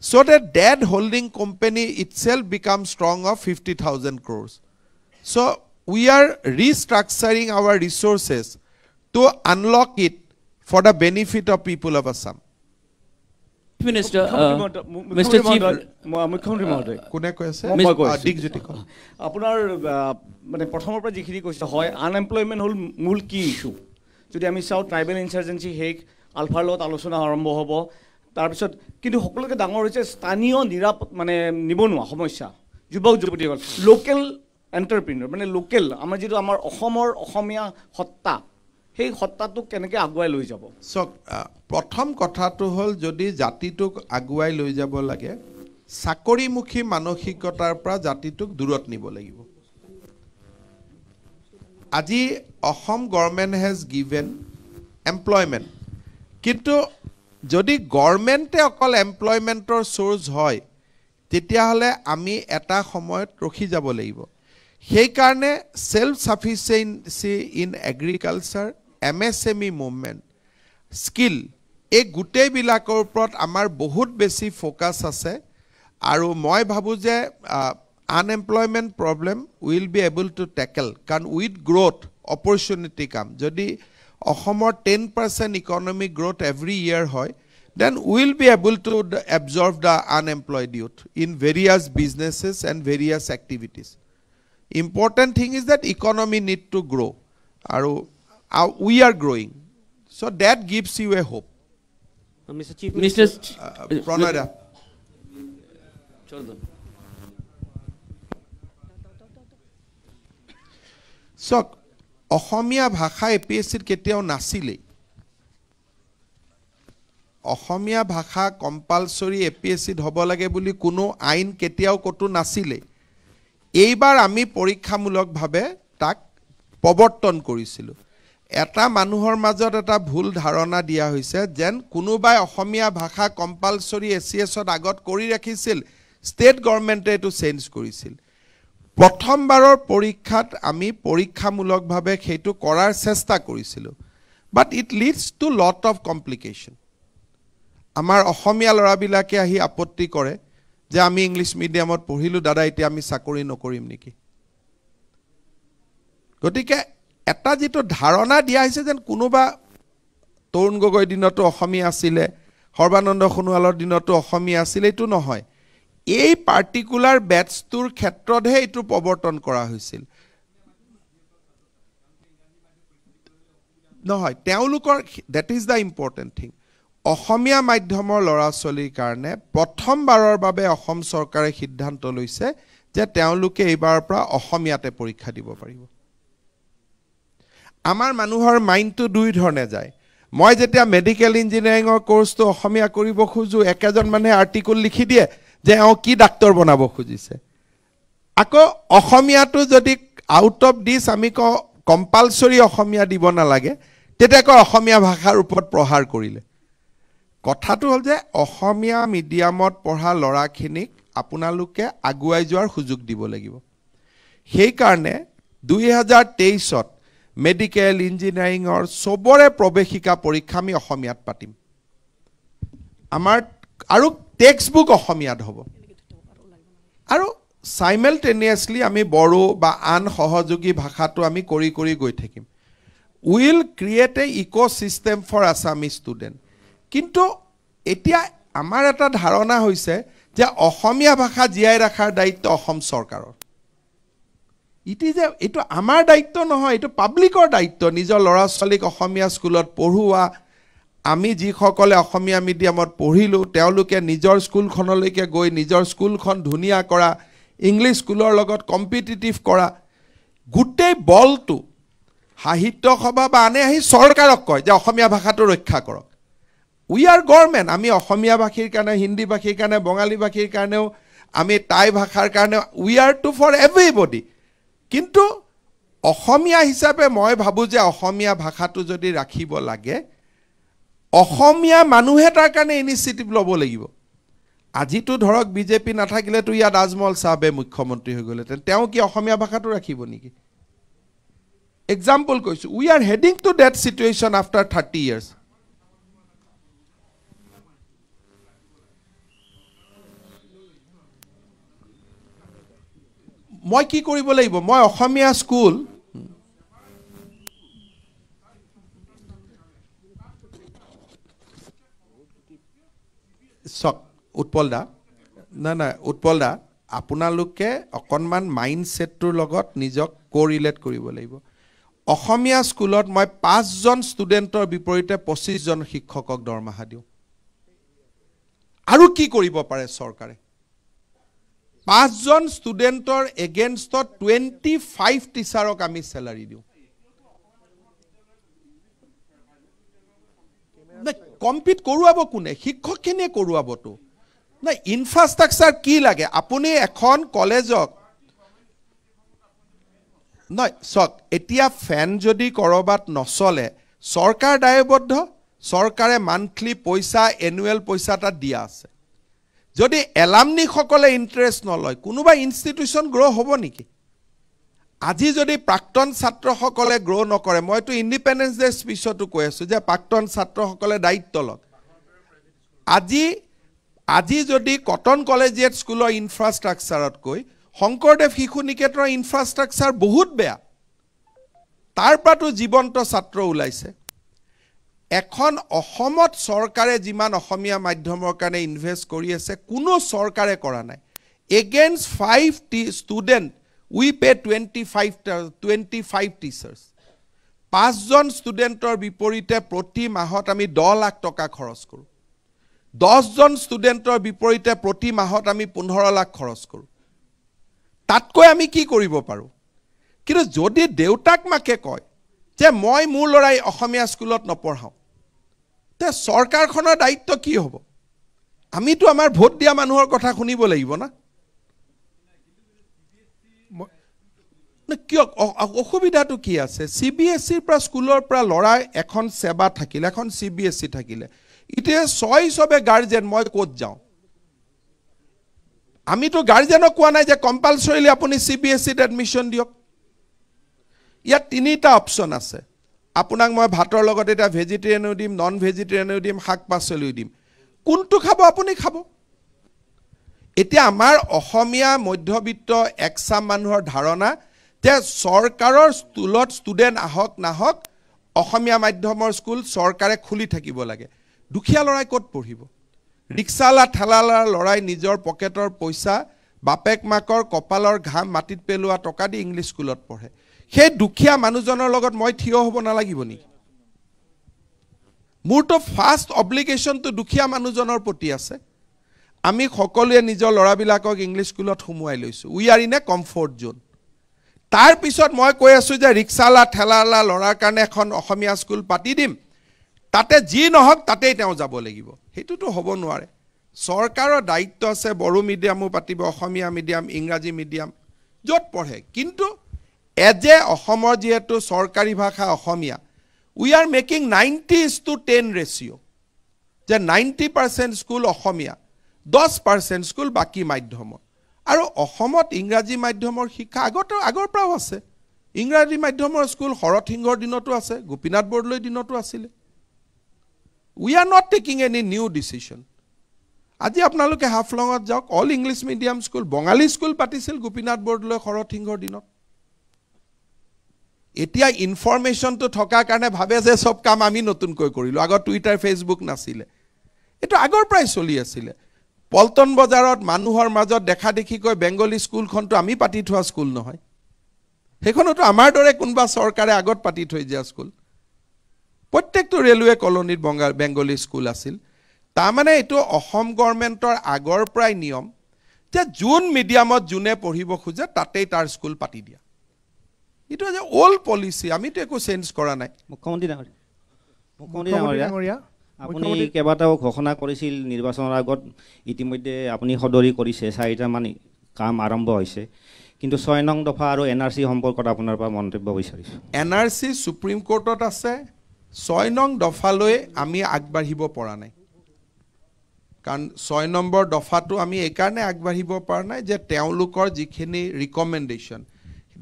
so that that holding company itself becomes strong of 50,000 crores. So we are restructuring our resources to unlock it for the benefit of people of Assam. Minister, uh, Mr. Chief, unemployment whole multi issue. Today, I saw tribal insurgency, Alpha Lot, Alusuna, Arambo, তাৰপিছত কিন্তু সকলোকে ডাঙৰ হৈছে স্থানীয় নিৰাপদ মানে নিবনুৱা সমস্যা যুৱক যুৱতীসকল লোকেল এণ্টাৰপ্ৰিনৰ মানে লোকেল আমাৰ যিটো আমাৰ অসমৰ অসমীয়া সত্তা সেই সত্তাটোক কেনেকৈ আগুৱাই লৈ যাব চাওক প্ৰথম কথাটো হ'ল যদি জাতিটোক আগুৱাই লৈ যাব লাগে চাকৰিমুখী মানসিকতাৰ পৰা জাতিটোক দূৰত নিব লাগিব আজি Assam government has given employment কিন্তু যদি গভৰ্ণমেণ্টে অকল এমপ্লয়মেণ্টৰ চ'ৰ্চ হয় তেতিয়াহ'লে আমি এটা সময়ত ৰখি যাব লাগিব সেইকাৰণে self sufficiency in agriculture M S M E movement skill এই গোটেইবিলাকৰ ওপৰত আমাৰ বহুত বেছি ফ'কাছ আছে আৰু মই ভাবোঁ যে unemployment problem will be able to tackle কাৰণ উইথ গ্ৰ'থ অপৰচুনিটি কাম যদি অসমৰ ten percent economic growth every year হয় then will be able to absorb the unemployed youth in various businesses and various activities important thing is that economy need to grow' আৰু we are growing so' that gives you a hope চাওক অসমীয়া ভাষা এ P S চিত কেতিয়াও নাছিলেই অসমীয়া ভাষা compulsory এ P S চিত হ'ব লাগে বুলি কোনো আইন কেতিয়াও ক'তো নাছিলেই এইবাৰ আমি পৰীক্ষামূলকভাৱে তাক প্ৰৱৰ্তন কৰিছিলোঁ এটা মানুহৰ মাজত এটা ভুল ধাৰণা দিয়া হৈছে যেন কোনোবাই অসমীয়া ভাষা কম্পালচৰী এ চি এছত আগত কৰি ৰাখিছিল ষ্টেট গভৰ্ণমেণ্টে এইটো চেঞ্জ কৰিছিল প্ৰথমবাৰৰ পৰীক্ষাত আমি পৰীক্ষামূলকভাৱে সেইটো কৰাৰ চেষ্টা কৰিছিলোঁ but it leads to lot of complication আমাৰ অসমীয়া ল'ৰাবিলাকে আহি আপত্তি কৰে যে আমি ইংলিছ মিডিয়ামত পঢ়িলোঁ দাদা এতিয়া আমি চাকৰি নকৰিম নেকি গতিকে এটা যিটো ধাৰণা দিয়া হৈছে যেন কোনোবা তৰুণ গগৈৰ দিনতো অসমীয়া আছিলে সৰ্বানন্দ সোণোৱালৰ দিনতো অসমীয়া আছিলে এইটো নহয় এই পাৰ্টিকুলাৰ বেটছটোৰ ক্ষেত্ৰতহে এইটো প্ৰৱৰ্তন কৰা হৈছিল নহয় তেওঁলোকৰ that is the important thing Assamese মাধ্যমৰ ল'ৰা ছোৱালীৰ কাৰণে প্ৰথমবাৰৰ বাবে অসম চৰকাৰে সিদ্ধান্ত লৈছে যে তেওঁলোকে এইবাৰৰ পৰা অসমীয়াতে পৰীক্ষা দিব পাৰিব আমাৰ মানুহৰ মাইণ্ডটো দুই ধৰণে যায় মই যেতিয়া মেডিকেল ইঞ্জিনিয়াৰিঙৰ কৰ্চটো অসমীয়া কৰিব খোজোঁ একেজন মানুহে আৰ্টিকল লিখি দিয়ে যে এওঁ কি ডাক্তৰ বনাব খুজিছে আকৌ অসমীয়াটো যদি আউট অফ দিছ আমি কওঁ কম্পালচৰী অসমীয়া দিব নালাগে তেতিয়া আকৌ অসমীয়া ভাষাৰ ওপৰত প্ৰহাৰ কৰিলে কথাটো হ'ল যে অসমীয়া মিডিয়ামত পঢ়া ল'ৰাখিনিক আপোনালোকে আগুৱাই যোৱাৰ সুযোগ দিব লাগিব সেইকাৰণে দুই হাজাৰ তেইছত মেডিকেল ইঞ্জিনিয়াৰিঙৰ চবৰে প্ৰৱেশিকা পৰীক্ষা আমি অসমীয়াত পাতিম আমাৰ আৰু টেক্সটবুক অসমীয়াত হ'ব আৰু চাইমেলটেনিয়াছলি আমি বড়ো বা আন সহযোগী ভাষাটো আমি কৰি কৰি গৈ থাকিম will create a eco' system for Assamese student কিন্তু এতিয়া আমাৰ এটা ধাৰণা হৈছে যে অসমীয়া ভাষা জীয়াই ৰখাৰ দায়িত্ব অসম চৰকাৰৰ ইটি যে এইটো আমাৰ দায়িত্ব নহয় এইটো পাব্লিকৰ দায়িত্ব নিজৰ ল'ৰা ছোৱালীক অসমীয়া স্কুলত পঢ়োৱা আমি যিসকলে অসমীয়া মিডিয়ামত পঢ়িলোঁ তেওঁলোকে নিজৰ স্কুলখনলৈকে গৈ নিজৰ স্কুলখন ধুনীয়া কৰা ইংলিছ স্কুলৰ লগত কম্পিটিটিভ কৰা গোটেই বলটো সাহিত্য সভা বা আনে আহি চৰকাৰক কয় যে অসমীয়া ভাষাটো ৰক্ষা কৰক উই আৰ গভৰ্ণমেণ্ট আমি অসমীয়া ভাষীৰ কাৰণে হিন্দী ভাষীৰ কাৰণে বঙালীভাষীৰ কাৰণেও আমি টাই ভাষাৰ কাৰণে we are to for everybody কিন্তু অসমীয়া হিচাপে মই ভাবোঁ যে অসমীয়া ভাষাটো যদি ৰাখিব লাগে অসমীয়া মানুহে তাৰ কাৰণে ইনিচিয়েটিভ ল'ব লাগিব আজিতো ধৰক বিজেপি নাথাকিলেতো ইয়াত আজমল চাহাবে মুখ্যমন্ত্ৰী হৈ গ'লে তেওঁ কি অসমীয়া ভাষাটো ৰাখিব নেকি এক্সাম্পল কৈছোঁ we are heading to that situation after thirty years মই কি কৰিব লাগিব মই অসমীয়া স্কুল চক উৎপল দা নাই নাই উৎপল দা আপোনালোকে অকণমান মাইণ্ড ছেটটোৰ লগত নিজক ক' ৰিলেট কৰিব লাগিব অসমীয়া স্কুলত মই পাঁচজন ষ্টুডেণ্টৰ বিপৰীতে পঁচিছজন শিক্ষকক দৰমহা দিওঁ আৰু কি কৰিব পাৰে চৰকাৰে পাঁচজন ষ্টুডেণ্টৰ এগেইনষ্টত টুৱেণ্টি ফাইভ টিচাৰক আমি চেলাৰী দিওঁ কম্পিট কৰোৱাব কোনে শিক্ষকখিনিয়ে কৰোৱাবতো নাই ইনফ্ৰাষ্ট্ৰাকচাৰ কি লাগে আপুনি এখন কলেজক নহয় চাওক এতিয়া ফেন যদি ক'ৰবাত নচলে চৰকাৰ দায়বদ্ধ চৰকাৰে মান্থলি পইচা এনুৱেল পইচা এটা দিয়া আছে যদি এলামনিসকলে ইণ্টাৰেষ্ট নলয় কোনোবা ইনষ্টিটিউচন গ্ৰ' হ'ব নেকি আজি যদি প্ৰাক্তন ছাত্ৰসকলে গ্ৰ' নকৰে মইতো ইণ্ডিপেণ্ডেঞ্চ ডে স্পীচতো কৈ আছোঁ যে প্ৰাক্তন ছাত্ৰসকলে দায়িত্ব লওক আজি আজি যদি কটন কলেজিয়েট স্কুলৰ ইনফ্ৰাষ্ট্ৰাকচাৰতকৈ শংকৰদেৱ শিশু নিকেতনৰ ইনফ্ৰাষ্ট্ৰাকচাৰ বহুত বেয়া তাৰ পৰাতো জীৱন্ত ছাত্ৰ ওলাইছে এখন অসমত চৰকাৰে যিমান অসমীয়া মাধ্যমৰ কাৰণে ইনভেষ্ট কৰি আছে কোনো চৰকাৰে কৰা নাই এগেইনষ্ট ফাইভ টি student we pay twenty five twenty five teachers পাঁচজন ষ্টুডেণ্টৰ বিপৰীতে প্ৰতি মাহত আমি দহ লাখ টকা খৰচ কৰোঁ দহজন ষ্টুডেণ্টৰ বিপৰীতে প্ৰতি মাহত আমি পোন্ধৰ লাখ খৰচ কৰোঁ তাতকৈ আমি কি কৰিব পাৰোঁ কিন্তু যদি দেউতাক মাকে কয় যে মই মোৰ ল'ৰাই অসমীয়া স্কুলত নপঢ়াওঁ তে চৰকাৰখনৰ দায়িত্ব কি হ'ব আমিতো আমাৰ ভোট দিয়া মানুহৰ কথা শুনিব লাগিব না কিয় অসুবিধাটো কি আছে চি বি এছ চিৰ পৰা স্কুলৰ পৰা ল'ৰাই এখন চেবা থাকিলে এখন চি বি এছ চি থাকিলে এতিয়া ছয় চবে গাৰ্জেন মই ক'ত যাওঁ আমিতো গাৰ্জেনক কোৱা নাই যে কম্পালচৰিলি আপুনি চি বি এছ চিত এডমিশ্যন দিয়ক ইয়াত তিনিটা অপশ্যন আছে আপোনাক মই ভাতৰ লগত এতিয়া ভেজিটেৰিয়ানো দিম নন ভেজিটেৰিয়ানো দিম শাক পাচলিও দিম কোনটো খাব আপুনি খাব এতিয়া আমাৰ অসমীয়া মধ্যবিত্ত একচাম মানুহৰ ধাৰণা এতিয়া চৰকাৰৰ স্কুলত ষ্টুডেণ্ট আহক নাহক অসমীয়া মাধ্যমৰ স্কুল চৰকাৰে খুলি থাকিব লাগে দুখীয়া ল'ৰাই ক'ত পঢ়িব ৰিক্সালা ঠেলালা ল'ৰাই নিজৰ পকেটৰ পইচা বাপেক মাকৰ কপালৰ ঘাম মাটিত পেলোৱা টকা দি ইংলিছ স্কুলত পঢ়ে সেই দুখীয়া মানুহজনৰ লগত মই থিয় হ'ব নালাগিব নেকি মোৰতো ফাৰ্ষ্ট অব্লিগেশ্যনটো দুখীয়া মানুহজনৰ প্ৰতি আছে আমি সকলোৱে নিজৰ ল'ৰাবিলাকক ইংলিছ স্কুলত সোমোৱাই লৈছোঁ we are in a comfort zone তাৰপিছত মই কৈ আছোঁ যে ৰিক্সাৱালা ঠেলালা ল'ৰাৰ কাৰণে এখন অসমীয়া স্কুল পাতি দিম তাতে যি নহওক তাতেই তেওঁ যাব লাগিব সেইটোতো হ'ব নোৱাৰে চৰকাৰৰ দায়িত্ব আছে বড়ো মিডিয়ামো পাতিব অসমীয়া মিডিয়াম ইংৰাজী মিডিয়াম য'ত পঢ়ে কিন্তু এজে অসমৰ যিহেতু চৰকাৰী ভাষা Assamese we are making ninety to ten ratio' যে নাইণ্টি পাৰ্চেণ্ট স্কুল অসমীয়া দহ পাৰ্চেণ্ট স্কুল বাকী মাধ্যমৰ আৰু অসমত ইংৰাজী মাধ্যমৰ শিক্ষা আগতে আগৰ পৰাও আছে ইংৰাজী মাধ্যমৰ স্কুল শৰৎসিংহৰ দিনতো আছে গোপীনাথ বৰদলৈৰ দিনতো আছিলে we are not taking any new decision আজি আপোনালোকে হাফলঙত যাওক all English medium school Bengali school পাতিছিল গোপীনাথ বৰদলৈ শৰৎসিংহৰ দিনত এতিয়া ইনফৰ্মেশ্যনটো থকাৰ কাৰণে ভাবে যে চব কাম আমি নতুনকৈ কৰিলোঁ আগত টুইটাৰ ফেচবুক নাছিলে এইটো আগৰ পৰাই চলি আছিলে পল্টন বজাৰত মানুহৰ মাজত দেখা দেখিকৈ বেংগলী স্কুলখনতো আমি পাতি থোৱা স্কুল নহয় সেইখনতো আমাৰ দৰে কোনোবা চৰকাৰে আগত পাতি থৈ দিয়া স্কুল প্ৰত্যেকটো ৰেলৱে কলনীত বংগা বেংগলী স্কুল আছিল তাৰমানে এইটো অসম গভৰ্ণমেণ্টৰ আগৰ পৰাই নিয়ম যে যোন মিডিয়ামত যোনে পঢ়িব খোজে তাতেই তাৰ স্কুল পাতি দিয়া এইটো যে অ'ল্ড পলিচি আমিতো একো চেঞ্জ কৰা নাই মুখ্যমন্ত্ৰী ডাঙৰীয়া মুখ্যমন্ত্ৰী ডাঙৰীয়া আপুনি কেইবাটাও ঘোষণা কৰিছিল নিৰ্বাচনৰ আগত ইতিমধ্যে আপুনি সদৰি কৰিছে চাৰিটামান কাম আৰম্ভ হৈছে কিন্তু ছয় নং দফা আৰু এন আৰ চি সম্পৰ্কত আপোনাৰ পৰা মন্তব্য বিচাৰিছোঁ এন আৰ চি চুপ্ৰিম কোৰ্টত আছে ছয় নং দফালৈ আমি আগবাঢ়িব পৰা নাই কাৰণ ছয় নম্বৰ দফাটো আমি এইকাৰণে আগবাঢ়িব পৰা নাই যে তেওঁলোকৰ যিখিনি recommendation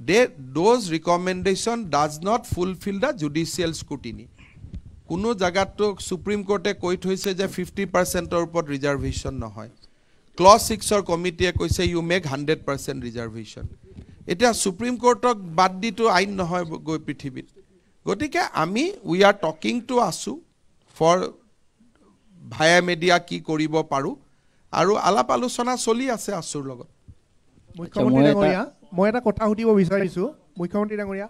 they those recommendation does not fulfil the judicial scrutiny কোনো জেগাতো সুপ্ৰীম কৰ্টে কৈ থৈছে যে ফিফটি পাৰ্চেণ্টৰ ওপৰত ৰিজাৰ্ভেশ্যন নহয় ক্লজ ছিক্সৰ কমিটিয়ে কৈছে you make hundred percent reservation এতিয়া সুপ্ৰীম কোৰ্টক বাদ দিটো আইন নহয় গৈ পৃথিৱীত গতিকে আমি উই আৰ টকিং টু আছোঁ ফৰ ভায়া মেডিয়া কি কৰিব পাৰোঁ আৰু আলাপ আলোচনা চলি আছে আছোৰ লগত মুখ্যমন্ত্ৰী ডাঙৰীয়া মই এটা কথা সুধিব বিচাৰিছো মুখ্যমন্ত্ৰী ডাঙৰীয়া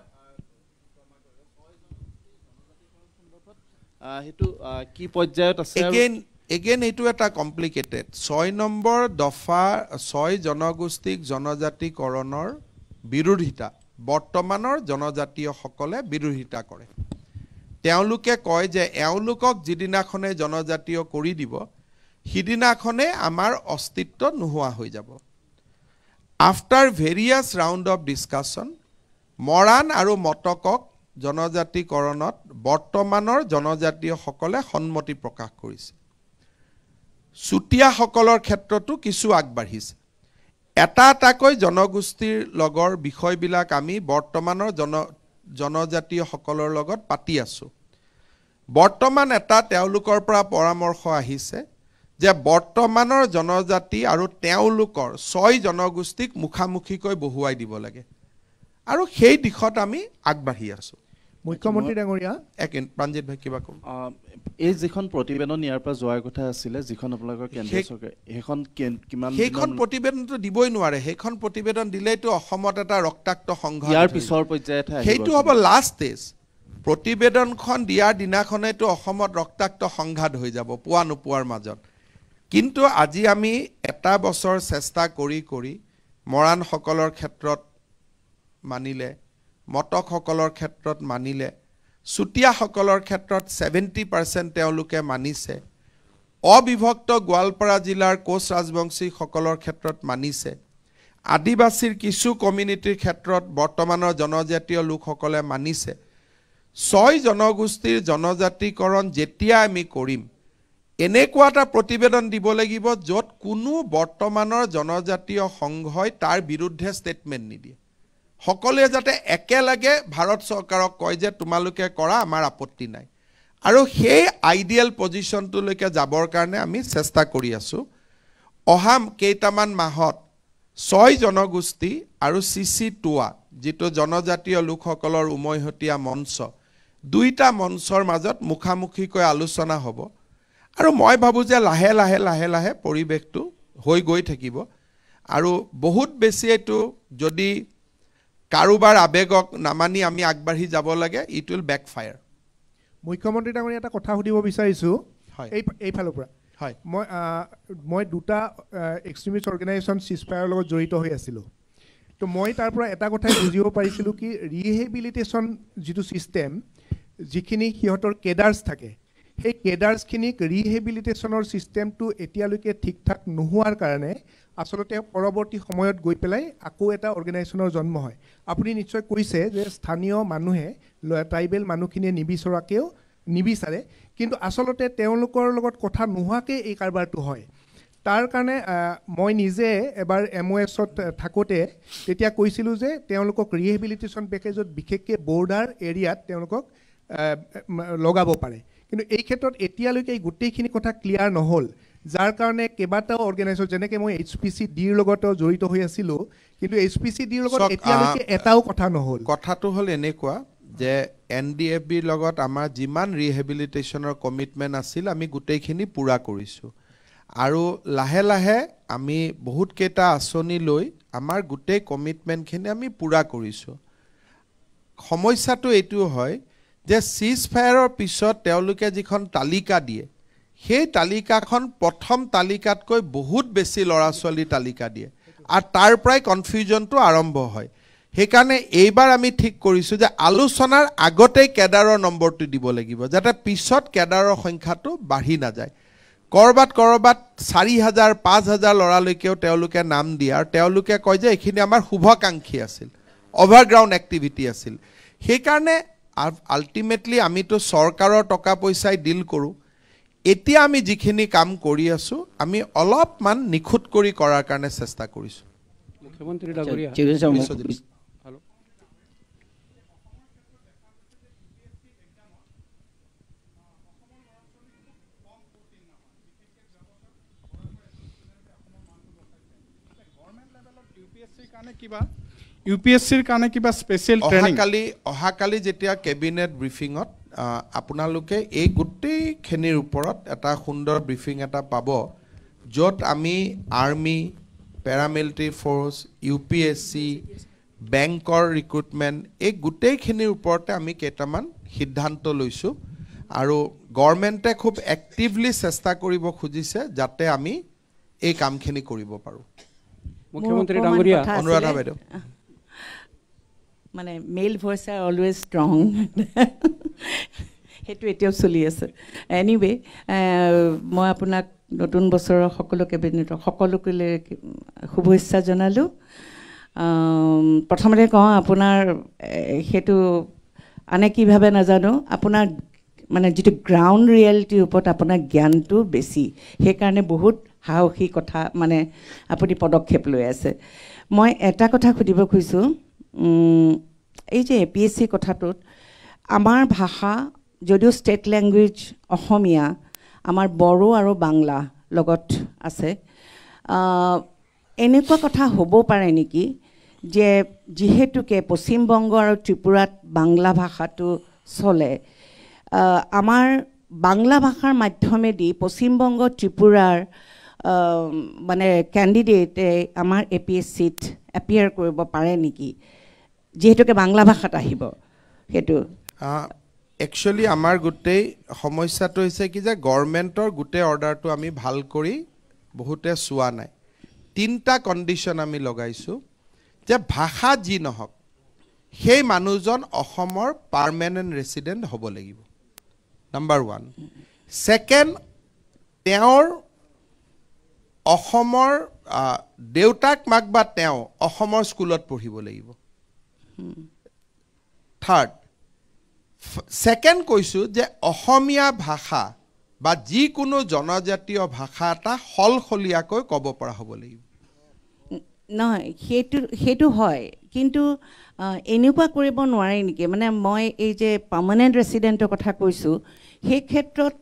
এগেইন এইটো এটা কমপ্লিকেটেড ছয় নম্বৰ দফা ছয় জনগোষ্ঠীক জনজাতিকৰণৰ বিৰোধিতা বৰ্তমানৰ জনজাতীয়সকলে বিৰোধিতা কৰে তেওঁলোকে কয় যে এওঁলোকক যিদিনাখনে জনজাতীয় কৰি দিব সিদিনাখনে আমাৰ অস্তিত্ব নোহোৱা হৈ যাব after various round of discussion Moran আৰু মটকক জনজাতিকৰণত বৰ্তমানৰ জনজাতীয়সকলে সন্মতি প্ৰকাশ কৰিছে চুতীয়াসকলৰ ক্ষেত্ৰতো কিছু আগবাঢ়িছে এটা এটাকৈ জনগোষ্ঠীৰ লগৰ বিষয়বিলাক আমি বৰ্তমানৰ জন জনজাতীয়সকলৰ লগত পাতি আছোঁ বৰ্তমান এটা তেওঁলোকৰ পৰা পৰামৰ্শ আহিছে যে বৰ্তমানৰ জনজাতি আৰু তেওঁলোকৰ ছয় জনগোষ্ঠীক মুখামুখিকৈ বহুৱাই দিব লাগে আৰু সেই দিশত আমি আগবাঢ়ি আছোঁ Uh, এই যিখন প্ৰতিবেদন ইয়াৰ পৰা যোৱাৰ কথা আছিলে যিখন আপোনালোকৰ কেন্দ্ৰীয় চৰকাৰ সেইখন কিমান সেইখন প্ৰতিবেদনটো দিবই নোৱাৰে সেইখন প্ৰতিবেদন দিলেইতো অসমত এটা ৰক্তাক্ত সংঘ ইয়াৰ পিছৰ পৰ্যায়ত সেইটো হ'ব লাষ্ট ষ্টেজ প্ৰতিবেদনখন দিয়াৰ দিনাখনেতো অসমত ৰক্তাক্ত সংঘাত হৈ যাব পোৱা নোপোৱাৰ মাজত কিন্তু আজি আমি এটা বছৰ চেষ্টা কৰি কৰি মৰাণসকলৰ ক্ষেত্ৰত মানিলে মটকসকলৰ ক্ষেত্ৰত মানিলে চুতীয়াসকলৰ ক্ষেত্ৰত ছেভেণ্টি পাৰ্চেণ্ট তেওঁলোকে মানিছে অবিভক্ত গোৱালপাৰা জিলাৰ কোচ ৰাজবংশীসকলৰ ক্ষেত্ৰত মানিছে আদিবাসীৰ কিছু কমিউনিটিৰ ক্ষেত্ৰত বৰ্তমানৰ জনজাতীয় লোকসকলে মানিছে ছয় জনগোষ্ঠীৰ জনজাতিকৰণ যেতিয়া আমি কৰিম এনেকুৱা এটা প্ৰতিবেদন দিব লাগিব য'ত কোনো বৰ্তমানৰ জনজাতীয় সংঘই তাৰ বিৰুদ্ধে ষ্টেটমেণ্ট নিদিয়ে সকলোৱে যাতে একেলগে ভাৰত চৰকাৰক কয় যে তোমালোকে কৰা আমাৰ আপত্তি নাই আৰু সেই আইডিয়েল পজিশ্যনটোলৈকে যাবৰ কাৰণে আমি চেষ্টা কৰি আছোঁ অহা কেইটামান মাহত ছয় জনগোষ্ঠী আৰু চি চি টোৱা যিটো জনজাতীয় লোকসকলৰ উমৈহতীয়া মঞ্চ দুইটা মঞ্চৰ মাজত মুখামুখিকৈ আলোচনা হ'ব আৰু মই ভাবোঁ যে লাহে লাহে লাহে লাহে পৰিৱেশটো হৈ গৈ থাকিব আৰু বহুত বেছি এইটো যদি কাৰোবাৰ আৱেগক নামানি আমি আগবাঢ়ি যাব লাগে ইট উইল বেক ফায়াৰ মুখ্যমন্ত্ৰী ডাঙৰীয়া এটা কথা সুধিব বিচাৰিছোঁ হয় এই এইফালৰ পৰা হয় মই মই দুটা এক্সট্ৰিমিষ্ট অৰ্গেনাইজেশ্যন চিজফায়াৰৰ লগত জড়িত হৈ আছিলোঁ ত' মই তাৰ পৰা এটা কথাই বুজিব পাৰিছিলোঁ কি ৰিহেবিলিটেশ্যন যিটো ছিষ্টেম যিখিনি সিহঁতৰ কেডাৰ্ছ থাকে সেই কেডাৰ্ছখিনিক ৰিহেবিলিটেশ্যনৰ ছিষ্টেমটো এতিয়ালৈকে ঠিক ঠাক নোহোৱাৰ কাৰণে আচলতে পৰৱৰ্তী সময়ত গৈ পেলাই আকৌ এটা অৰ্গেনাইজেশ্যনৰ জন্ম হয় আপুনি নিশ্চয় কৈছে যে স্থানীয় মানুহে ট্ৰাইবেল মানুহখিনিয়ে নিবিচৰাকৈও নিবিচাৰে কিন্তু আচলতে তেওঁলোকৰ লগত কথা নোহোৱাকৈ এই কাৰবাৰটো হয় তাৰ কাৰণে মই নিজে এবাৰ এম অ' এছত থাকোঁতে তেতিয়া কৈছিলোঁ যে তেওঁলোকক ৰিহেবিলিটেশ্যন পেকেজত বিশেষকৈ বৰ্ডাৰ এৰিয়াত তেওঁলোকক লগাব পাৰে কিন্তু এই ক্ষেত্ৰত এতিয়ালৈকে এই গোটেইখিনি কথা ক্লিয়াৰ নহ'ল যাৰ কাৰণে কেইবাটাও অৰ্গেনাইজেশ্যন যেনেকৈ মই এইচ পি চি ডিৰ লগতো জড়িত হৈ আছিলোঁ কিন্তু এইচ পি চি ডিৰ লগত এতিয়ালৈকে এটাও কথা নহ'ল কথাটো হ'ল এনেকুৱা যে এন ডি এফ বিৰ লগত আমাৰ যিমান ৰিহেবিলিটেশ্যনৰ কমিটমেণ্ট আছিল আমি গোটেইখিনি পূৰা কৰিছোঁ আৰু লাহে লাহে আমি বহুতকেইটা আঁচনি লৈ আমাৰ গোটেই কমিটমেণ্টখিনি আমি পূৰা কৰিছোঁ সমস্যাটো এইটো হয় যে চিজ ফায়াৰৰ পিছত তেওঁলোকে যিখন তালিকা দিয়ে সেই তালিকাখন প্ৰথম তালিকাতকৈ বহুত বেছি ল'ৰা ছোৱালীৰ তালিকা দিয়ে আৰু তাৰ পৰাই কনফিউজনটো আৰম্ভ হয় সেইকাৰণে এইবাৰ আমি ঠিক কৰিছোঁ যে আলোচনাৰ আগতেই কেডাৰৰ নম্বৰটো দিব লাগিব যাতে পিছত কেডাৰৰ সংখ্যাটো বাঢ়ি নাযায় ক'ৰবাত ক'ৰবাত চাৰি হাজাৰ পাঁচ হাজাৰ ল'ৰালৈকেও তেওঁলোকে নাম দিয়ে আৰু তেওঁলোকে কয় যে এইখিনি আমাৰ শুভাকাংক্ষী আছিল অভাৰগ্ৰাউণ্ড এক্টিভিটি আছিল সেইকাৰণে আল্টিমেটলি আমিতো চৰকাৰৰ টকা পইচাই ডিল কৰোঁ এতিয়া আমি যিখিনি কাম কৰি আছোঁ আমি অলপমান নিখুঁত কৰি কৰাৰ কাৰণে চেষ্টা কৰিছোঁ কিবা ইউ পি এছ চিৰ কাৰণে কিবা স্পেচিয়েল অহাকালি অহাকালি যেতিয়া কেবিনেট ব্ৰিফিঙত আপোনালোকে এই গোটেইখিনিৰ ওপৰত এটা সুন্দৰ ব্ৰিফিং এটা পাব য'ত আমি army paramilitary force U P S C বেংকৰ ৰিক্ৰুটমেণ্ট এই গোটেইখিনিৰ ওপৰতে আমি কেইটামান সিদ্ধান্ত লৈছোঁ আৰু গভৰ্ণমেণ্টে খুব এক্টিভলি চেষ্টা কৰিব খুজিছে যাতে আমি এই কামখিনি কৰিব পাৰোঁ মুখ্যমন্ত্ৰী ডাঙৰীয়া অনুৰাধা বাইদেউ মানে male voice are always strong সেইটো এতিয়াও চলি আছে এনিৱে মই আপোনাক নতুন বছৰৰ সকলো কেবিনেটৰ সকলোকে শুভেচ্ছা জনালোঁ প্ৰথমতে কওঁ আপোনাৰ সেইটো আনে কিভাৱে নাজানো আপোনাৰ মানে যিটো গ্ৰাউণ্ড ৰিয়েলিটিৰ ওপৰত আপোনাৰ জ্ঞানটো বেছি সেইকাৰণে বহুত সাহসী কথা মানে আপুনি পদক্ষেপ লৈ আছে মই এটা কথা সুধিব খুজিছোঁ এই যে এ পি এছ চি কথাটোত আমাৰ ভাষা যদিও ষ্টেট লেংগুৱেজ অসমীয়া আমাৰ বড়ো আৰু বাংলা লগত আছে এনেকুৱা কথা হ'ব পাৰে নেকি যে যিহেতুকে পশ্চিমবংগ আৰু ত্ৰিপুৰাত বাংলা ভাষাটো চলে আমাৰ বাংলা ভাষাৰ মাধ্যমেদি পশ্চিমবংগ ত্ৰিপুৰাৰ মানে কেণ্ডিডেটে আমাৰ এ পি এছ চিত এপিয়াৰ কৰিব পাৰে নেকি যিহেতুকে বাংলা ভাষাত আহিব সেইটো একচুৱেলি আমাৰ গোটেই সমস্যাটো হৈছে কি যে গভৰ্ণমেণ্টৰ গোটেই অৰ্ডাৰটো আমি ভাল কৰি বহুতে চোৱা নাই তিনিটা কণ্ডিশ্যন আমি লগাইছোঁ যে ভাষা যি নহওক সেই মানুহজন অসমৰ পাৰ্মানেণ্ট ৰেচিডেণ্ট হ'ব লাগিব নাম্বাৰ ওৱান ছেকেণ্ড তেওঁৰ অসমৰ দেউতাক মাক বা তেওঁ অসমৰ স্কুলত পঢ়িব লাগিব থাৰ্ড ছেকেণ্ড কৈছোঁ যে অসমীয়া ভাষা বা যিকোনো জনজাতীয় ভাষা এটা সলসলীয়াকৈ ক'ব পৰা হ'ব লাগিব নহয় সেইটো সেইটো হয় কিন্তু এনেকুৱা কৰিব নোৱাৰে নেকি মানে মই এই যে পাৰ্মানেণ্ট ৰেচিডেণ্টৰ কথা কৈছোঁ সেই ক্ষেত্ৰত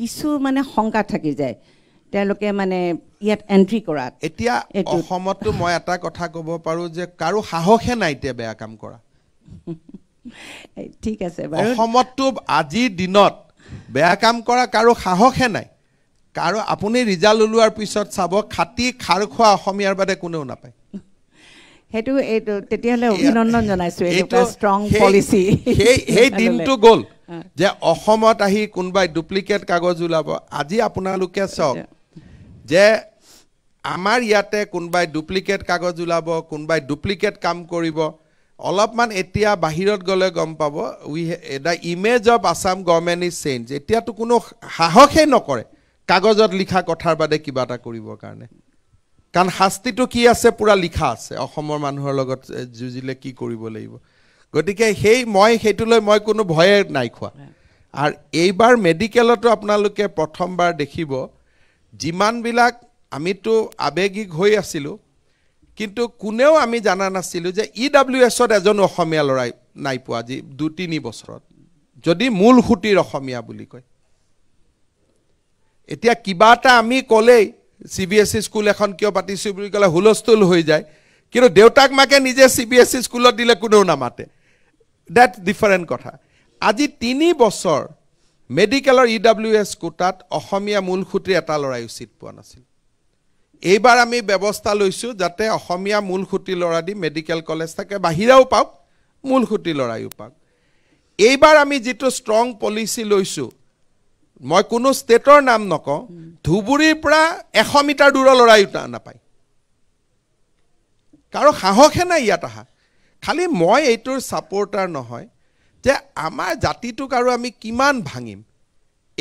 কিছু মানে শংকা থাকি যায় তেওঁলোকে মানে ইয়াত এণ্ট্ৰি কৰাত এতিয়া অসমতো মই এটা কথা ক'ব পাৰোঁ যে কাৰো সাহসে নাই এতিয়া বেয়া কাম কৰা ঠিক আছে অসমততো আজিৰ দিনত বেয়া কাম কৰা কাৰো সাহসে নাই কাৰো আপুনি ৰিজাল্ট ওলোৱাৰ পিছত চাব খাতি খাৰ খোৱা অসমীয়াৰ বাদে কোনেও নাপায় সেইটো তেতিয়াহ'লে অভিনন্দন জনাইছোঁ অসমত আহি কোনোবাই ডুপ্লিকেট কাগজ ওলাব আজি আপোনালোকে চাওক যে আমাৰ ইয়াতে কোনোবাই ডুপ্লিকেট কাগজ ওলাব কোনোবাই ডুপ্লিকেট কাম কৰিব অলপমান এতিয়া বাহিৰত গ'লে গম পাব we the image of Assam government is change এতিয়াতো কোনো সাহসেই নকৰে কাগজত লিখা কথাৰ বাদে কিবা এটা কৰিবৰ কাৰণে কাৰণ শাস্তিটো কি আছে পূৰা লিখা আছে অসমৰ মানুহৰ লগত যুঁজিলে কি কৰিব লাগিব গতিকে সেই মই সেইটোলৈ মই কোনো ভয়ে নাই খোৱা আৰু এইবাৰ মেডিকেলতো আপোনালোকে প্ৰথমবাৰ দেখিব যিমানবিলাক আমিতো আৱেগিক হৈ আছিলোঁ কিন্তু কোনেও আমি জনা নাছিলোঁ যে ই e ডাব্লিউ এছত এজনো অসমীয়া ল'ৰাই নাই পোৱা আজি দু তিনি বছৰত যদি মূল সুঁতিৰ অসমীয়া বুলি কয় এতিয়া কিবা এটা আমি ক'লেই C B S E school এখন কিয় পাতিছোঁ বুলি ক'লে হুলস্থুল হৈ যায় কিন্তু দেউতাক মাকে নিজে চি বি এছ ই স্কুলত দিলে কোনেও নামাতে ডেট ডিফাৰেণ্ট কথা আজি তিনি বছৰ মেডিকেলৰ ই ডাব্লিউ এছ কোটাত অসমীয়া মূল মূলসুঁতিৰ এটা ল'ৰাই উচিত পোৱা নাছিল এইবাৰ আমি ব্যৱস্থা লৈছোঁ যাতে অসমীয়া মূলসুঁতি ল'ৰা দি মেডিকেল কলেজ থাকে বাহিৰাও পাওক মূল মূলসুঁতি ল'ৰাইও পাওক এইবাৰ আমি যিটো ষ্ট্ৰং পলিচি লৈছোঁ মই কোনো ষ্টেটৰ নাম নকওঁ ধুবুৰীৰ পৰা এশ মিটাৰ দূৰৰ ল'ৰাইও নাপায় কাৰো সাহসে নাই ইয়াত অহা খালি মই এইটোৰ ছাপৰ্টাৰ নহয় যে আমাৰ জাতিটোক আৰু আমি কিমান ভাঙিম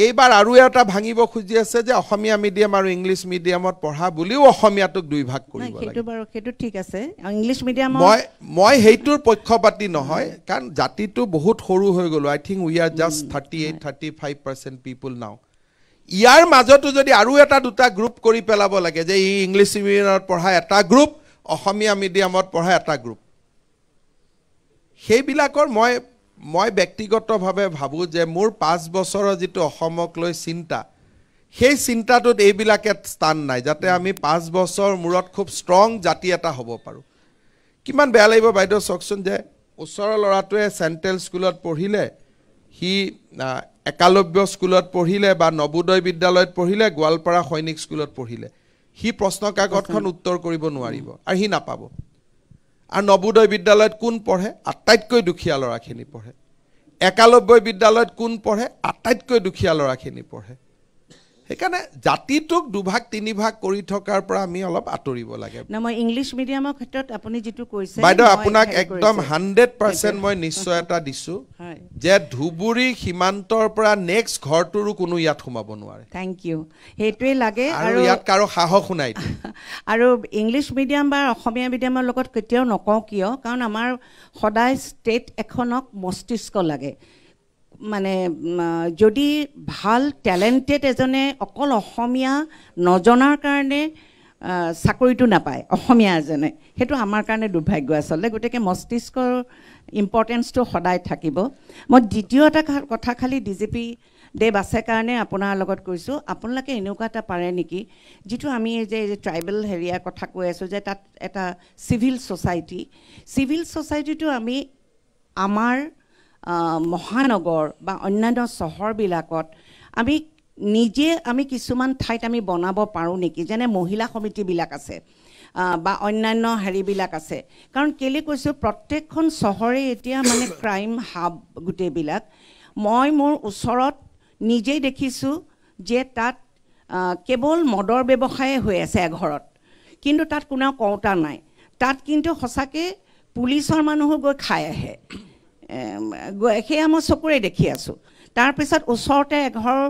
এইবাৰ আৰু এটা ভাঙিব খুজি আছে যে অসমীয়া মিডিয়াম আৰু ইংলিছ মিডিয়ামত পঢ়া বুলিও অসমীয়াটোক দুই ভাগ কৰিব লাগে সেইটো বাৰু সেইটো ঠিক আছে ইংলিছ মিডিয়াম মই মই সেইটোৰ পক্ষপাতি নহয় কাৰণ জাতিটো বহুত সৰু হৈ গ'লো I think we are just thirty eight thirty five percent people now ইয়াৰ মাজতো যদি আৰু এটা দুটা গ্ৰুপ কৰি পেলাব লাগে যে ই ইংলিছ মিডিয়ামত পঢ়া এটা গ্ৰুপ অসমীয়া মিডিয়ামত পঢ়া এটা গ্ৰুপ সেইবিলাকৰ মই মই ব্যক্তিগতভাৱে ভাবোঁ যে মোৰ পাঁচ বছৰৰ যিটো অসমক লৈ চিন্তা সেই চিন্তাটোত এইবিলাকে স্থান নাই যাতে আমি পাঁচ বছৰ মূৰত খুব ষ্ট্ৰং জাতি এটা হ'ব পাৰোঁ কিমান বেয়া লাগিব বাইদেউ চাওকচোন যে ওচৰৰ ল'ৰাটোৱে চেণ্ট্ৰেল স্কুলত পঢ়িলে সি একালব্য স্কুলত পঢ়িলে বা নৱোদয় বিদ্যালয়ত পঢ়িলে গোৱালপাৰা সৈনিক স্কুলত পঢ়িলে সি প্ৰশ্নকাকতখন উত্তৰ কৰিব নোৱাৰিব আৰু সি নাপাব আৰু নৱোদয় বিদ্যালয়ত কোন পঢ়ে আটাইতকৈ দুখীয়া ল'ৰাখিনি পঢ়ে একানব্বৈ বিদ্যালয়ত কোন পঢ়ে আটাইতকৈ দুখীয়া ল'ৰাখিনি পঢ়ে সেইকাৰণে জাতিটোক দুভাগ তিনিভাগ কৰি থকাৰ পৰা আমি অলপ আঁতৰিব লাগে ইংলিছ মিডিয়ামৰ ক্ষেত্ৰত আপুনি যিটো কৈছে বাইদেউ আপোনাক একদম হাণ্ড্ৰেড পাৰ্চেণ্ট মই নিশ্চয়তা দিছো যে ধুবুৰী সীমান্তৰ পৰা নেক্সট ঘৰটোৰো কোনো ইয়াত সোমাব নোৱাৰে থেংক ইউ সেইটোৱে লাগে আৰু ইয়াত কাৰো সাহস নাই আৰু ইংলিছ মিডিয়াম বা অসমীয়া মিডিয়ামৰ লগত কেতিয়াও নকওঁ কিয় কাৰণ আমাৰ সদায় ষ্টেট এখনক মস্তিষ্ক লাগে মানে যদি ভাল টেলেণ্টেড এজনে অকল অসমীয়া নজনাৰ কাৰণে চাকৰিটো নাপায় অসমীয়া এজনে সেইটো আমাৰ কাৰণে দুৰ্ভাগ্য আচলতে গতিকে মস্তিষ্কৰ ইম্পৰ্টেঞ্চটো সদায় থাকিব মই দ্বিতীয় এটা কথা খালি ডি জি পি দেৱ আছে কাৰণে আপোনাৰ লগত কৈছোঁ আপোনালোকে এনেকুৱা এটা পাৰে নেকি যিটো আমি যে ট্ৰাইবেল হেৰিয়াৰ কথা কৈ আছোঁ যে তাত এটা চিভিল ছ'চাইটি চিভিল ছ'চাইটিটো আমি আমাৰ মহানগৰ বা অন্যান্য চহৰবিলাকত আমি নিজে আমি কিছুমান ঠাইত আমি বনাব পাৰোঁ নেকি যেনে মহিলা সমিতিবিলাক আছে বা অন্যান্য হেৰিবিলাক আছে কাৰণ কেলৈ কৈছোঁ প্ৰত্যেকখন চহৰে এতিয়া মানে ক্ৰাইম হাব গোটেইবিলাক মই মোৰ ওচৰত নিজেই দেখিছোঁ যে তাত কেৱল মদৰ ব্যৱসায়ে হৈ আছে এঘৰত কিন্তু তাত কোনেও কওঁতা নাই তাত কিন্তু সঁচাকৈ পুলিচৰ মানুহো গৈ খাই আহে সেয়া মই চকুৰে দেখি আছোঁ তাৰপিছত ওচৰতে এঘৰ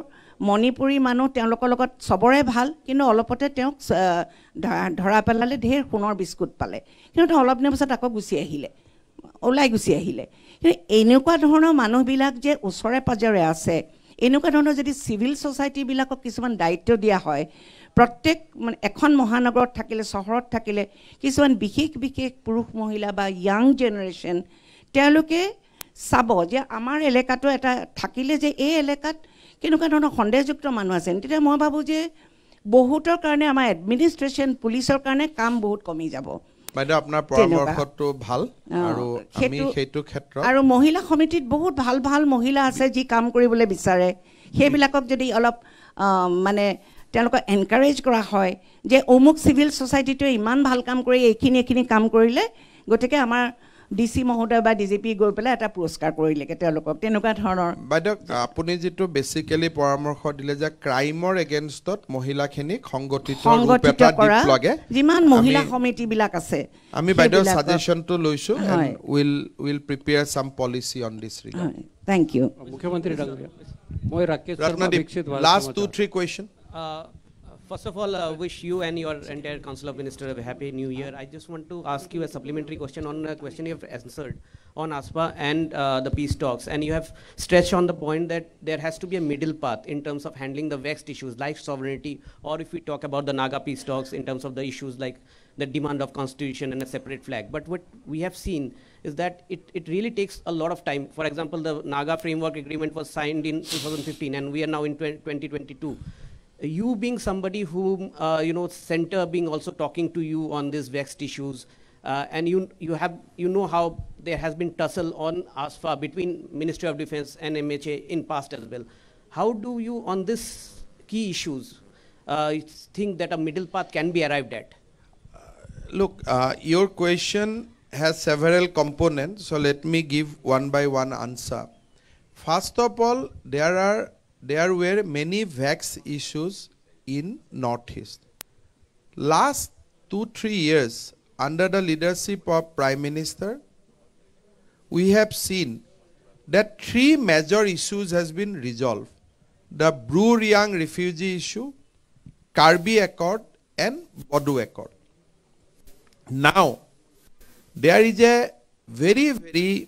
মণিপুৰী মানুহ তেওঁলোকৰ লগত চবৰে ভাল কিন্তু অলপতে তেওঁক ধৰা পেলালে ঢেৰ সোণৰ বিস্কুট পালে কিন্তু তেওঁ অলপ দিনৰ পিছত আকৌ গুচি আহিলে ওলাই গুচি আহিলে কিন্তু এনেকুৱা ধৰণৰ মানুহবিলাক যে ওচৰে পাঁজৰে আছে এনেকুৱা ধৰণৰ যদি চিভিল ছ'চাইটিবিলাকক কিছুমান দায়িত্ব দিয়া হয় প্ৰত্যেক মানে এখন মহানগৰত থাকিলে চহৰত থাকিলে কিছুমান বিশেষ বিশেষ পুৰুষ মহিলা বা য়াং জেনেৰেশ্যন তেওঁলোকে চাব যে আমাৰ এলেকাটো এটা থাকিলে যে এই এলেকাত কেনেকুৱা ধৰণৰ সন্দেহযুক্ত মানুহ আছে তেতিয়া মই ভাবোঁ যে বহুতৰ কাৰণে আমাৰ এডমিনিষ্ট্ৰেশ্যন পুলিচৰ কাৰণে কাম বহুত কমি যাব আৰু মহিলা সমিতিত বহুত ভাল ভাল মহিলা আছে যি কাম কৰিবলৈ বিচাৰে সেইবিলাকক যদি অলপ মানে তেওঁলোকক এনকাৰেজ কৰা হয় যে অমুক চিভিল ছ'চাইটিটোৱে ইমান ভাল কাম কৰি এইখিনি এইখিনি কাম কৰিলে গতিকে আমাৰ ডি চি মহোদয় বা ডি জি পি গৈ পেলাই এটা পুৰস্কাৰ কৰিলেগৈ তেওঁলোকক তেনেকুৱা ধৰণৰ বাইদেউ আপুনি যিটো বেচিকেলি পৰামৰ্শ দিলে যে ক্ৰাইমৰ এগেইনষ্টত মহিলাখিনিক সংগঠিত সংগঠিত কৰা লাগে যিমান মহিলা সমিতিবিলাক আছে আমি বাইদেউ চাজেশ্যনটো লৈছোঁ will will prepare some policy on this thank you মুখ্যমন্ত্ৰী মই Rakesh last two three question First of all, uh, wish you and your entire Council of Ministers a happy new year. I just want to ask you a supplementary question on a question you have answered on ASPA and uh, the peace talks. And you have stretched on the point that there has to be a middle path in terms of handling the vexed issues like sovereignty, or if we talk about the Naga peace talks in terms of the issues like the demand of constitution and a separate flag. But what we have seen is that it, it really takes a lot of time. For example, the Naga framework agreement was signed in 2015 and we are now in 2022 you being somebody who uh, you know center being also talking to you on these vexed issues uh, and you you have you know how there has been tussle on asfa between ministry of defense and mha in past as well how do you on this key issues uh, think that a middle path can be arrived at uh, look uh, your question has several components so let me give one by one answer first of all there are there were many vax issues in northeast last 2 3 years under the leadership of prime minister we have seen that three major issues has been resolved the Bru refugee issue, Karbi Accord, and Bodu Accord. Now, there is a very, very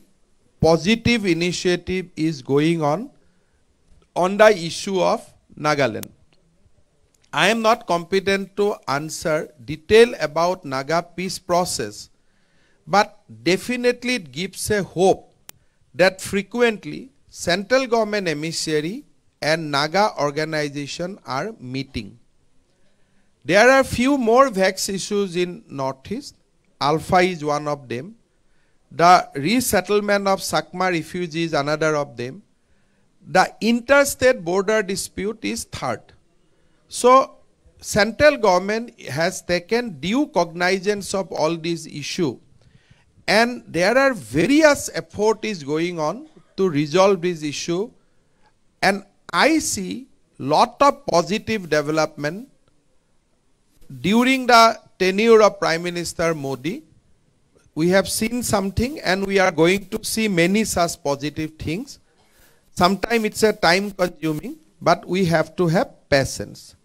positive initiative is going on on the issue of Nagaland. I am not competent to answer detail about Naga peace process, but definitely it gives a hope that frequently central government emissary and Naga organization are meeting. There are few more vex issues in Northeast. Alpha is one of them. The resettlement of Sakma refugees another of them. The interstate border dispute is third. So central government has taken due cognizance of all these issues, and there are various efforts is going on to resolve this issue and I see lot of positive development during the tenure of Prime Minister Modi. We have seen something and we are going to see many such positive things. Sometimes it's a time consuming, but we have to have patience.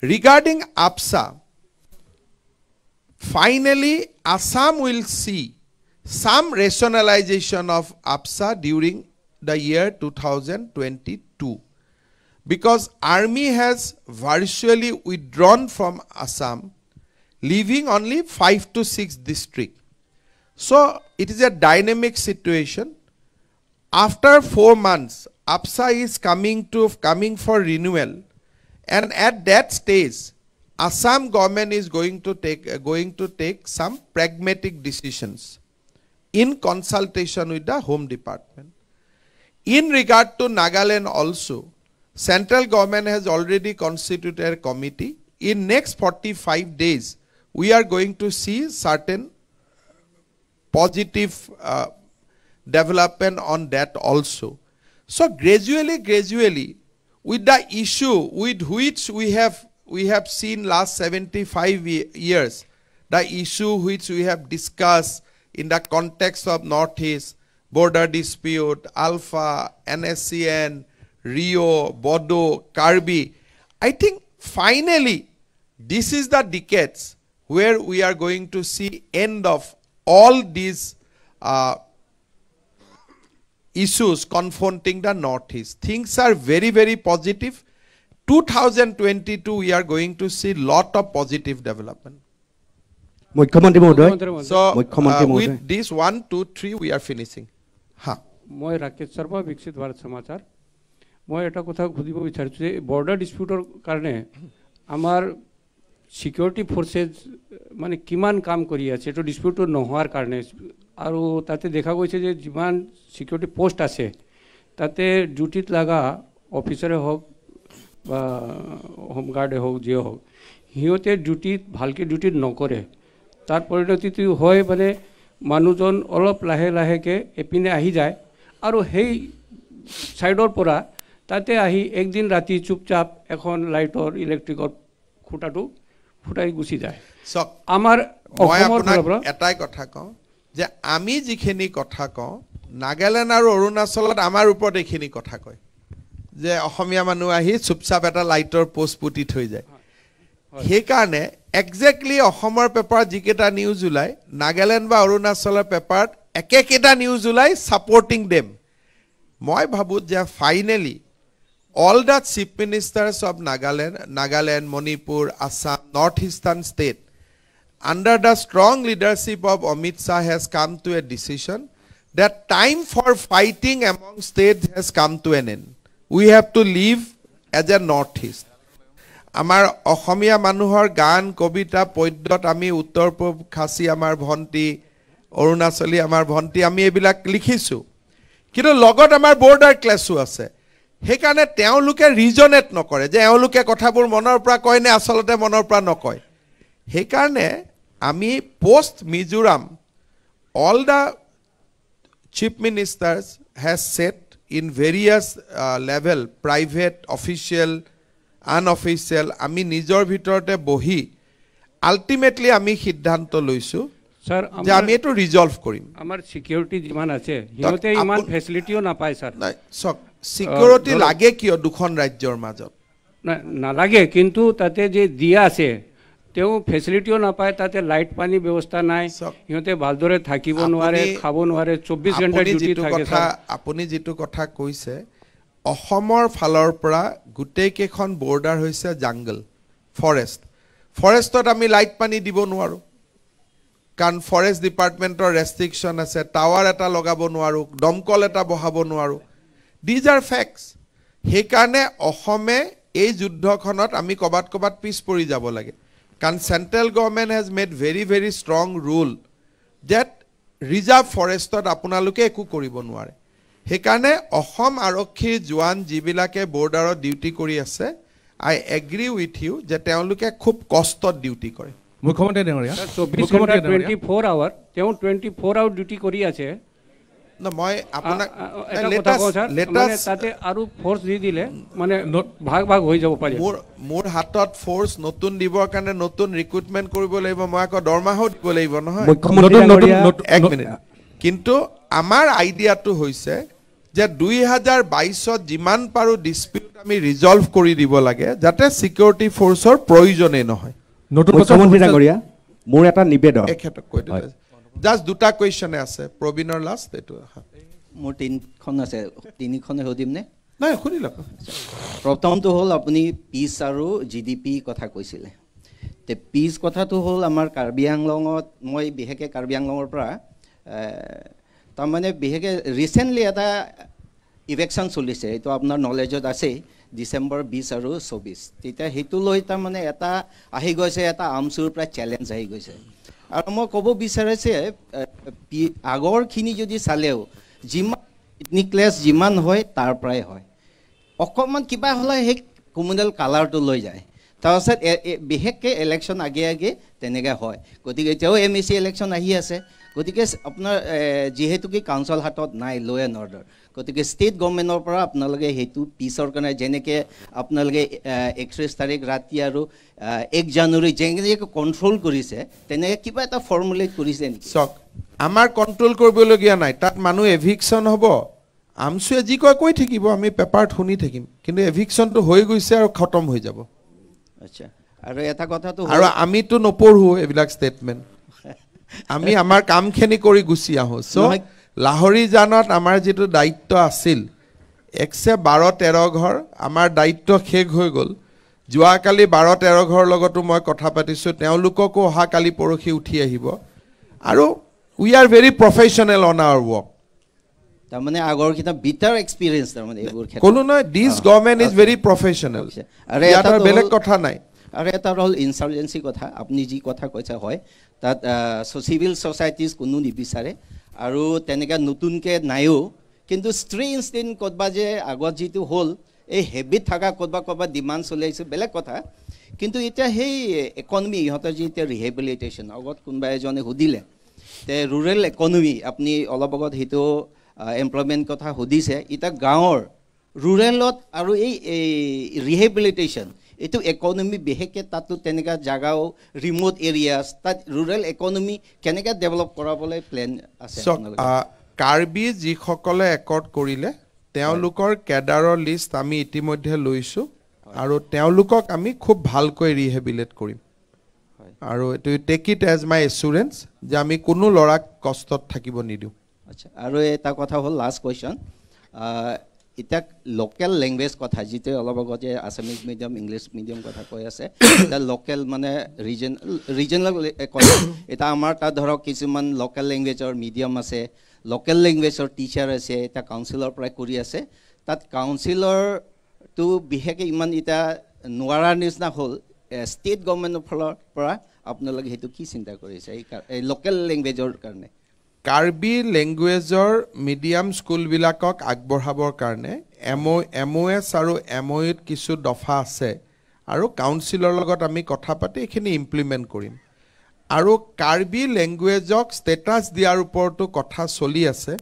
Regarding APSA, finally Assam will see some rationalization of APSA during the year 2022 because army has virtually withdrawn from Assam leaving only 5 to 6 district. So it is a dynamic situation after four months, APSA is coming to coming for renewal, and at that stage, Assam government is going to take uh, going to take some pragmatic decisions in consultation with the Home Department. In regard to Nagaland also, central government has already constituted a committee. In next 45 days, we are going to see certain positive uh, development on that also. So gradually, gradually, with the issue with which we have we have seen last 75 years, the issue which we have discussed in the context of Northeast, border dispute, Alpha, NSCN, Rio, Bodo, Karbi. I think finally, this is the decades where we are going to see end of all these uh, issues confronting the north east things are very very positive two thousand twenty two we are going to see lot of positive development মই ৰাকেশ শৰ্মা বিকশিত ভাৰত সমাচাৰ মই এটা কথা সুধিব বিচাৰিছোঁ যে border ডিছপিউটৰ কাৰণে আমাৰ ছিকিউৰিটি ফৰ্চেছ মানে কিমান কাম কৰি আছে এইটো ডিছপিউটটো নোহোৱাৰ কাৰণে আৰু তাতে দেখা গৈছে যে যিমান ছিকিউৰিটি পষ্ট আছে তাতে ডিউটিত লগা অফিচাৰে হওক বা হোমগাৰ্ডে হওক যিয়ে হওক সিহঁতে ডিউটিত ভালকৈ ডিউটিত নকৰে তাৰ পৰিণতিটো হয় মানে মানুহজন অলপ লাহে লাহেকৈ এপিনে আহি যায় আৰু সেই ছাইডৰ পৰা তাতে আহি একদিন ৰাতি চুপচাপ এখন লাইটৰ ইলেক্ট্ৰিকৰ ফুটাটো ফুটাই গুচি যায় আমাৰ অসমৰ ফালৰ পৰা এটাই কথা কওঁ যে আমি যিখিনি কথা কওঁ নাগালেণ্ড আৰু অৰুণাচলত আমাৰ ওপৰত এইখিনি কথা কয় যে অসমীয়া মানুহ আহি চুপচাপ এটা লাইটৰ পষ্ট পুতি থৈ যায় সেইকাৰণে একজেক্টলি অসমৰ পেপাৰত যিকেইটা নিউজ ওলায় নাগালেণ্ড বা অৰুণাচলৰ পেপাৰত একেকেইটা নিউজ ওলাই ছাপৰ্টিং ডেম মই ভাবোঁ যে finally all the chief ministers of Nagaland Nagaland Manipur Assam north eastern state under the strong leadership of Amit Shah has come to a decision that time for fighting among states has come to an end. We have to live as a Northeast. Amar Ohomia Manuhar Gan Kobita Poidot Ami Uttarpo Khasi Amar Bhonti Orunasali Amar Bhonti Ami Ebilak Likhisu. Kino logot Amar border classu ase. He kane teyao luke regionet no kore. Jeyao luke kothabur monopra koi ne asalote monopra no koi. He kane আমি পষ্ট Mizoram all the chief ministers has set in various level private official unofficial আমি নিজৰ ভিতৰতে বহি ultimately আমি সিদ্ধান্ত লৈছোঁ যে আমি এইটো ৰিজলভ কৰিম আমাৰ চিকিউৰিটি যিমান আছে চিকিউৰিটি লাগে কিয় দুখন ৰাজ্যৰ মাজত নালাগে কিন্তু তাতে যে দিয়া আছে তেওঁ ফেচিলিটিও নাপায় তাতে লাইট পানী ব্যৱস্থা নাই সিহঁতে ভালদৰে থাকিব নোৱাৰে খাব নোৱাৰে চৌব্বিছ ঘণ্টা কথা আপুনি যিটো কথা কৈছে অসমৰ ফালৰ পৰা গোটেইকেইখন বৰ্ডাৰ হৈছে জাংগল ফৰেষ্ট ফৰেষ্টত আমি লাইট পানী দিব নোৱাৰোঁ কাৰণ ফৰেষ্ট ডিপাৰ্টমেণ্টৰ ৰেষ্ট্ৰিকশ্যন আছে টাৱাৰ এটা লগাব নোৱাৰোঁ দমকল এটা বহাব নোৱাৰোঁ দিজ আৰ ফেক্টছ সেইকাৰণে অসমে এই যুদ্ধখনত আমি ক'ৰবাত ক'ৰবাত পিছ পৰি যাব লাগে কাৰণ central government has made very very strong rule that reserve ফৰেষ্টত আপোনালোকে একো কৰিব নোৱাৰে সেইকাৰণে অসম আৰক্ষীৰ জোৱান যিবিলাকে বৰ্ডাৰত ডিউটি কৰি আছে আই এগ্ৰি উইথ ইউ যে তেওঁলোকে খুব কষ্টত ডিউটি কৰে মুখ্যমন্ত্ৰী ডাঙৰীয়া টুৱেণ্টি ফ'ৰ আৱাৰ তেওঁ টুৱেণ্টি ফ'ৰ আৱাৰ ডিউটি কৰি আছে কিন্তু আমাৰ আইডিয়াটো হৈছে যে দুই হাজাৰ বাইশত যিমান পাৰো ডিচপিউট আমি ৰিজলভ কৰি দিব লাগে যাতে চিকিউৰিটি ফৰ্চৰ প্ৰয়োজনেই নহয় মোৰ এটা নিবেদন জাষ্ট দুটা কুৱেশ্যনে আছে প্ৰবীণৰ লাষ্ট এইটো মোৰ তিনিখন আছে তিনিখনে সুধিমনে নাই শুনি লওক প্ৰথমটো হ'ল আপুনি পিচ আৰু জি ডি পি কথা কৈছিলে তে পিচ কথাটো হ'ল আমাৰ কাৰ্বি আংলঙত মই বিশেষকৈ কাৰ্বি আংলঙৰ পৰা তাৰমানে বিশেষকৈ ৰিচেণ্টলি এটা ইলেকশ্যন চলিছে এইটো আপোনাৰ নলেজত আছেই ডিচেম্বৰ বিছ আৰু চৌবিছ তেতিয়া সেইটো লৈ তাৰমানে এটা আহি গৈছে এটা আমচুৰ পৰা চেলেঞ্জ আহি গৈছে আৰু মই ক'ব বিচাৰিছে আগৰখিনি যদি চালেও যিমান নেকলেছ যিমান হয় তাৰ পৰাই হয় অকণমান কিবা হ'লে সেই কমিউনেল কালাৰটো লৈ যায় তাৰপাছত বিশেষকৈ ইলেকশ্যন আগে আগে তেনেকৈ হয় গতিকে এতিয়াও এম এ চি ইলেকশ্যন আহি আছে গতিকে আপোনাৰ যিহেতুকে কাউঞ্চল হাতত নাই ল' এণ্ড অৰ্ডাৰ গতিকে ষ্টেট গভমেণ্টৰ পৰা আপোনালোকে সেইটো পিছৰ কাৰণে যেনেকৈ আপোনালোকে একত্ৰিছ তাৰিখ ৰাতি আৰু এক জানুৱাৰী যেনেকৈ কণ্ট্ৰল কৰিছে তেনেকৈ কিবা এটা ফৰ্মুলেট কৰিছে নেকি চাওক আমাৰ কণ্ট্ৰল কৰিবলগীয়া নাই তাত মানুহ এভিকশ্যন হ'ব আমচুৱে যি কয় কৈ থাকিব আমি পেপাৰত শুনি থাকিম কিন্তু এভিকশ্যনটো হৈ গৈছে আৰু খতম হৈ যাব আচ্ছা আৰু এটা কথাটো আৰু আমিতো নপঢ়ো এইবিলাক ষ্টেটমেণ্ট আমি আমাৰ কামখিনি কৰি গুচি আহোঁ চ' লাহৰি জানত আমাৰ যিটো দায়িত্ব আছিল একশে বাৰ তেৰ ঘৰ আমাৰ দায়িত্ব শেষ হৈ গ'ল যোৱাকালি বাৰ তেৰ ঘৰৰ লগতো মই কথা পাতিছোঁ তেওঁলোককো অহাকালি পৰহি উঠি আহিব আৰু we are very professional on our work তাৰমানে আগৰ কিতাপ বিটাৰ এক্সপিৰিয়েঞ্চ তাৰমানে ক'লো নহয় আৰু এটা হ'ল ইনচাৰ্জেঞ্চি কথা আপুনি যি কথা কৈছে হয় তাত চিভিল ছ'চাইটিজ কোনো নিবিচাৰে আৰু তেনেকৈ নতুনকৈ নাইও কিন্তু ষ্ট্ৰী ইনষ্টিন ক'তবা যে আগত যিটো হ'ল এই হেবিট থকা ক'ৰবাত ক'ৰবাত ডিমাণ্ড চলি আহিছে বেলেগ কথা কিন্তু এতিয়া সেই ইকনমি ইহঁতৰ যি এতিয়া ৰিহেবিলিটেশ্যন আগত কোনোবা এজনে সুধিলে তে ৰুৰেল ইকনমি আপুনি অলপ আগত সেইটো এমপ্লয়মেণ্ট কথা সুধিছে এতিয়া গাঁৱৰ ৰুৰেলত আৰু এই এই ৰিহেবিলিটেশ্যন এইটো ইকনমি বিশেষকৈ তাতো তেনেকুৱা জেগাও ৰিম'ট এৰিয়াজ তাত ৰুৰেল ইকনমি কেনেকৈ ডেভেলপ কৰাবলৈ প্লেন আছে কাৰ্বি যিসকলে একৰ্ড কৰিলে তেওঁলোকৰ কেডাৰৰ লিষ্ট আমি ইতিমধ্যে লৈছোঁ আৰু তেওঁলোকক আমি খুব ভালকৈ ৰিহেবিলেট কৰিম আৰু এইটো take it as my assurance যে আমি কোনো ল'ৰাক কষ্টত থাকিব নিদিওঁ আচ্ছা আৰু এটা কথা হ'ল লাষ্ট কুৱেশ্যন এতিয়া লোকেল লেংগুৱেজ কথা যিটো অলপ আগতে আছামিজ মিডিয়াম ইংলিছ মিডিয়াম কথা কৈ আছে এতিয়া লোকেল মানে ৰিজন ৰিজনেল এতিয়া আমাৰ তাত ধৰক কিছুমান লোকেল লেংগুৱেজৰ মিডিয়াম আছে লোকেল লেংগুৱেজৰ টিচাৰ আছে এতিয়া কাউন্সিলৰ পৰাই কৰি আছে তাত কাউন্সিলৰটো বিশেষকৈ ইমান এতিয়া নোৱাৰাৰ নিচিনা হ'ল ষ্টেট গভমেণ্টৰ ফালৰ পৰা আপোনালোকে সেইটো কি চিন্তা কৰিছে এই লোকেল লেংগুৱেজৰ কাৰণে কাৰ্বি লেংগুৱেজৰ মিডিয়াম স্কুলবিলাকক আগবঢ়াবৰ কাৰণে M O' M O' S আৰু এম অ' ইত কিছু দফা আছে আৰু কাউন্সিলৰ লগত আমি কথা পাতি এইখিনি ইমপ্লিমেণ্ট কৰিম আৰু কাৰ্বি লেংগুৱেজক ষ্টেটাছ দিয়াৰ ওপৰতো কথা চলি আছে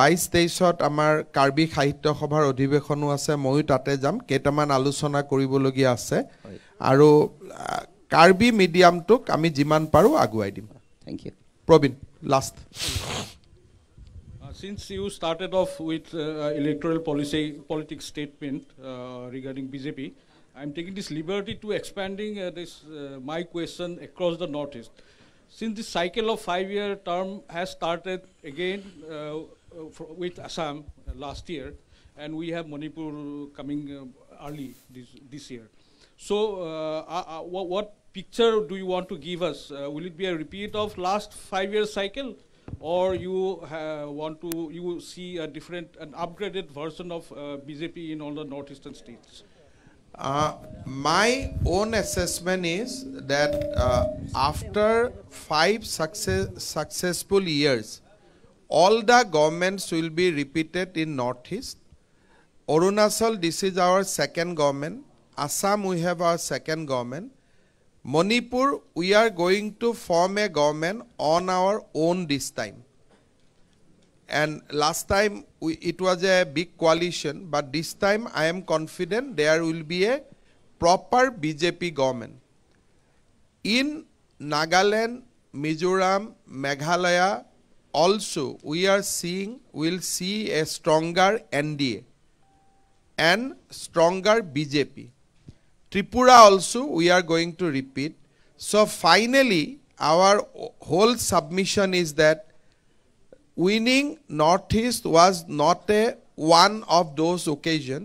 বাইছ তেইছত আমাৰ কাৰ্বি সাহিত্য সভাৰ অধিৱেশনো আছে ময়ো তাতে যাম কেইটামান আলোচনা কৰিবলগীয়া আছে আৰু কাৰ্বি মিডিয়ামটোক আমি যিমান পাৰোঁ আগুৱাই দিম thank you Prabin last. Uh, since you started off with uh, electoral policy politics statement uh, regarding BJP, I'm taking this liberty to expanding uh, this uh, my question across the northeast. Since the cycle of five-year term has started again with Assam last year, and we have Manipur coming early this this year. So, what picture do you want to give us? Uh, will it be a repeat of last five year cycle, or you uh, want to you see a different, an upgraded version of uh, BJP in all the northeastern states? Uh, my own assessment is that uh, after five success, successful years, all the governments will be repeated in Northeast. Arunachal, this is our second government. Assam, we have our second government. Manipur, we are going to form a government on our own this time. And last time we, it was a big coalition, but this time I am confident there will be a proper BJP government. In Nagaland, Mizoram, Meghalaya, also we are seeing, will see a stronger NDA and stronger BJP. Tripura also we are going to repeat so' finally our whole submission is that winning north east was not a one of those occasion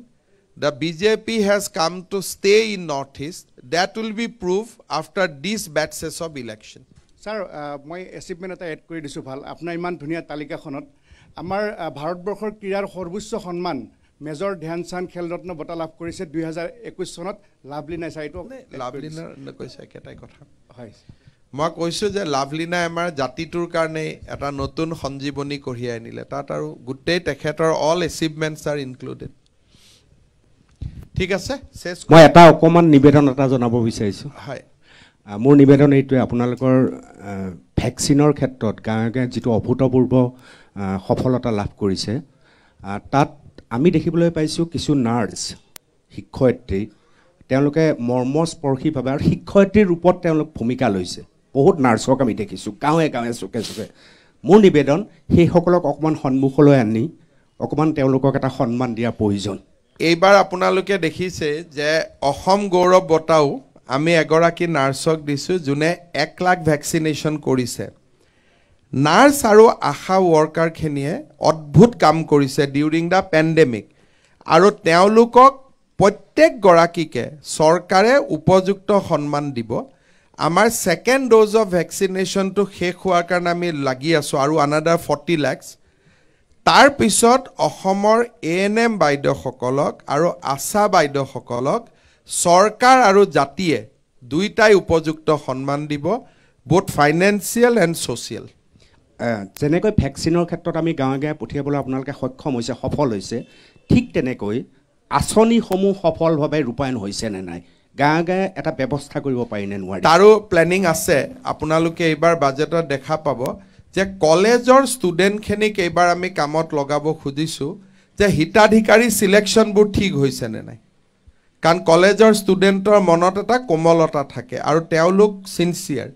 the B J P has come to stay in north east that will be prove after this batches of election sir মই achievement এটা add কৰি দিছোঁ ভাল আপোনাৰ ইমান ধুনীয়া তালিকাখনত আমাৰ ভাৰতবৰ্ষৰ ক্ৰীড়াৰ সৰ্বোচ্চ সন্মান মেজৰ ধ্যানচান্দ খেলৰত্ন বঁটা লাভ কৰিছে দুই হাজাৰ একৈছ চনত লাভলীনাই চাইটো লাভলীনা কৈছে একেটাই কথা হয় মই কৈছোঁ যে লাভলীনাই আমাৰ জাতিটোৰ কাৰণেই এটা নতুন সঞ্জীৱনী কঢ়িয়াই আনিলে তাত আৰু গোটেই তেখেতৰ অল এচিভমেণ্টছ আৰ ইনক্লুডেড ঠিক আছে মই এটা অকণমান নিবেদন এটা জনাব বিচাৰিছোঁ হয় মোৰ নিবেদন এইটোৱে আপোনালোকৰ ভেকচিনৰ ক্ষেত্ৰত গাঁৱে গাঁৱে যিটো অভূতপূৰ্ব সফলতা লাভ কৰিছে তাত আমি দেখিবলৈ পাইছোঁ কিছু নাৰ্ছ শিক্ষয়িত্ৰী তেওঁলোকে মৰ্মস্পৰ্শীভাৱে আৰু শিক্ষয়িত্ৰীৰ ৰূপত তেওঁলোক ভূমিকা লৈছে বহুত নাৰ্ছক আমি দেখিছোঁ গাঁৱে গাঁৱে চুকে চুকে মোৰ নিবেদন সেইসকলক অকণমান সন্মুখলৈ আনি অকণমান তেওঁলোকক এটা সন্মান দিয়াৰ প্ৰয়োজন এইবাৰ আপোনালোকে দেখিছে যে অসম গৌৰৱ বঁটাও আমি এগৰাকী নাৰ্ছক দিছোঁ যোনে এক লাখ ভেকচিনেশ্যন কৰিছে নাৰ্ছ আৰু আশা ৱৰ্কাৰখিনিয়ে অদ্ভুত কাম কৰিছে ডিউৰিং দ্য পেণ্ডেমিক আৰু তেওঁলোকক প্ৰত্যেকগৰাকীকে চৰকাৰে উপযুক্ত সন্মান দিব আমাৰ ছেকেণ্ড ড'জ অফ ভেকচিনেশ্যনটো শেষ হোৱাৰ কাৰণে আমি লাগি আছোঁ আৰু আনাডাৰ ফৰ্টি লেক্স তাৰপিছত অসমৰ এ এন এম বাইদেউসকলক আৰু আশা বাইদেউসকলক চৰকাৰ আৰু জাতিয়ে দুয়োটাই উপযুক্ত সন্মান দিব বোথ ফাইনেন্সিয়েল এণ্ড ছ'চিয়েল যেনেকৈ ভেকচিনৰ ক্ষেত্ৰত আমি গাঁৱে গাঁৱে পঠিয়াবলৈ আপোনালোকে সক্ষম হৈছে সফল হৈছে ঠিক তেনেকৈ আঁচনিসমূহ সফলভাৱে ৰূপায়ণ হৈছে নে নাই গাঁৱে গাঁৱে এটা ব্যৱস্থা কৰিব পাৰিনে নোৱাৰে তাৰো প্লেনিং আছে আপোনালোকে এইবাৰ বাজেটত দেখা পাব যে কলেজৰ ষ্টুডেণ্টখিনিক এইবাৰ আমি কামত লগাব খুজিছোঁ যে হিতাধিকাৰী চিলেকশ্যনবোৰ ঠিক হৈছে নে নাই কাৰণ কলেজৰ ষ্টুডেণ্টৰ মনত এটা কোমলতা থাকে আৰু তেওঁলোক চিনচিয়াৰ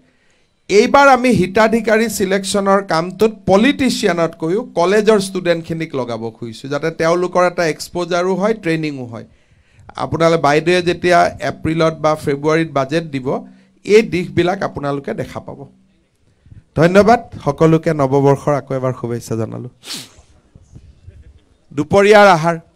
এইবাৰ আমি হিতাধিকাৰী চিলেকশ্যনৰ কামটোত পলিটিচিয়ানতকৈও কলেজৰ ষ্টুডেণ্টখিনিক লগাব খুজিছোঁ যাতে তেওঁলোকৰ এটা এক্সপ'জাৰো হয় ট্ৰেইনিঙো হয় আপোনালোকে বাইদেৱে যেতিয়া এপ্ৰিলত বা ফেব্ৰুৱাৰীত বাজেট দিব এই দিশবিলাক আপোনালোকে দেখা পাব ধন্যবাদ সকলোকে নৱবৰ্ষৰ আকৌ এবাৰ শুভেচ্ছা জনালোঁ দুপৰীয়াৰ আহাৰ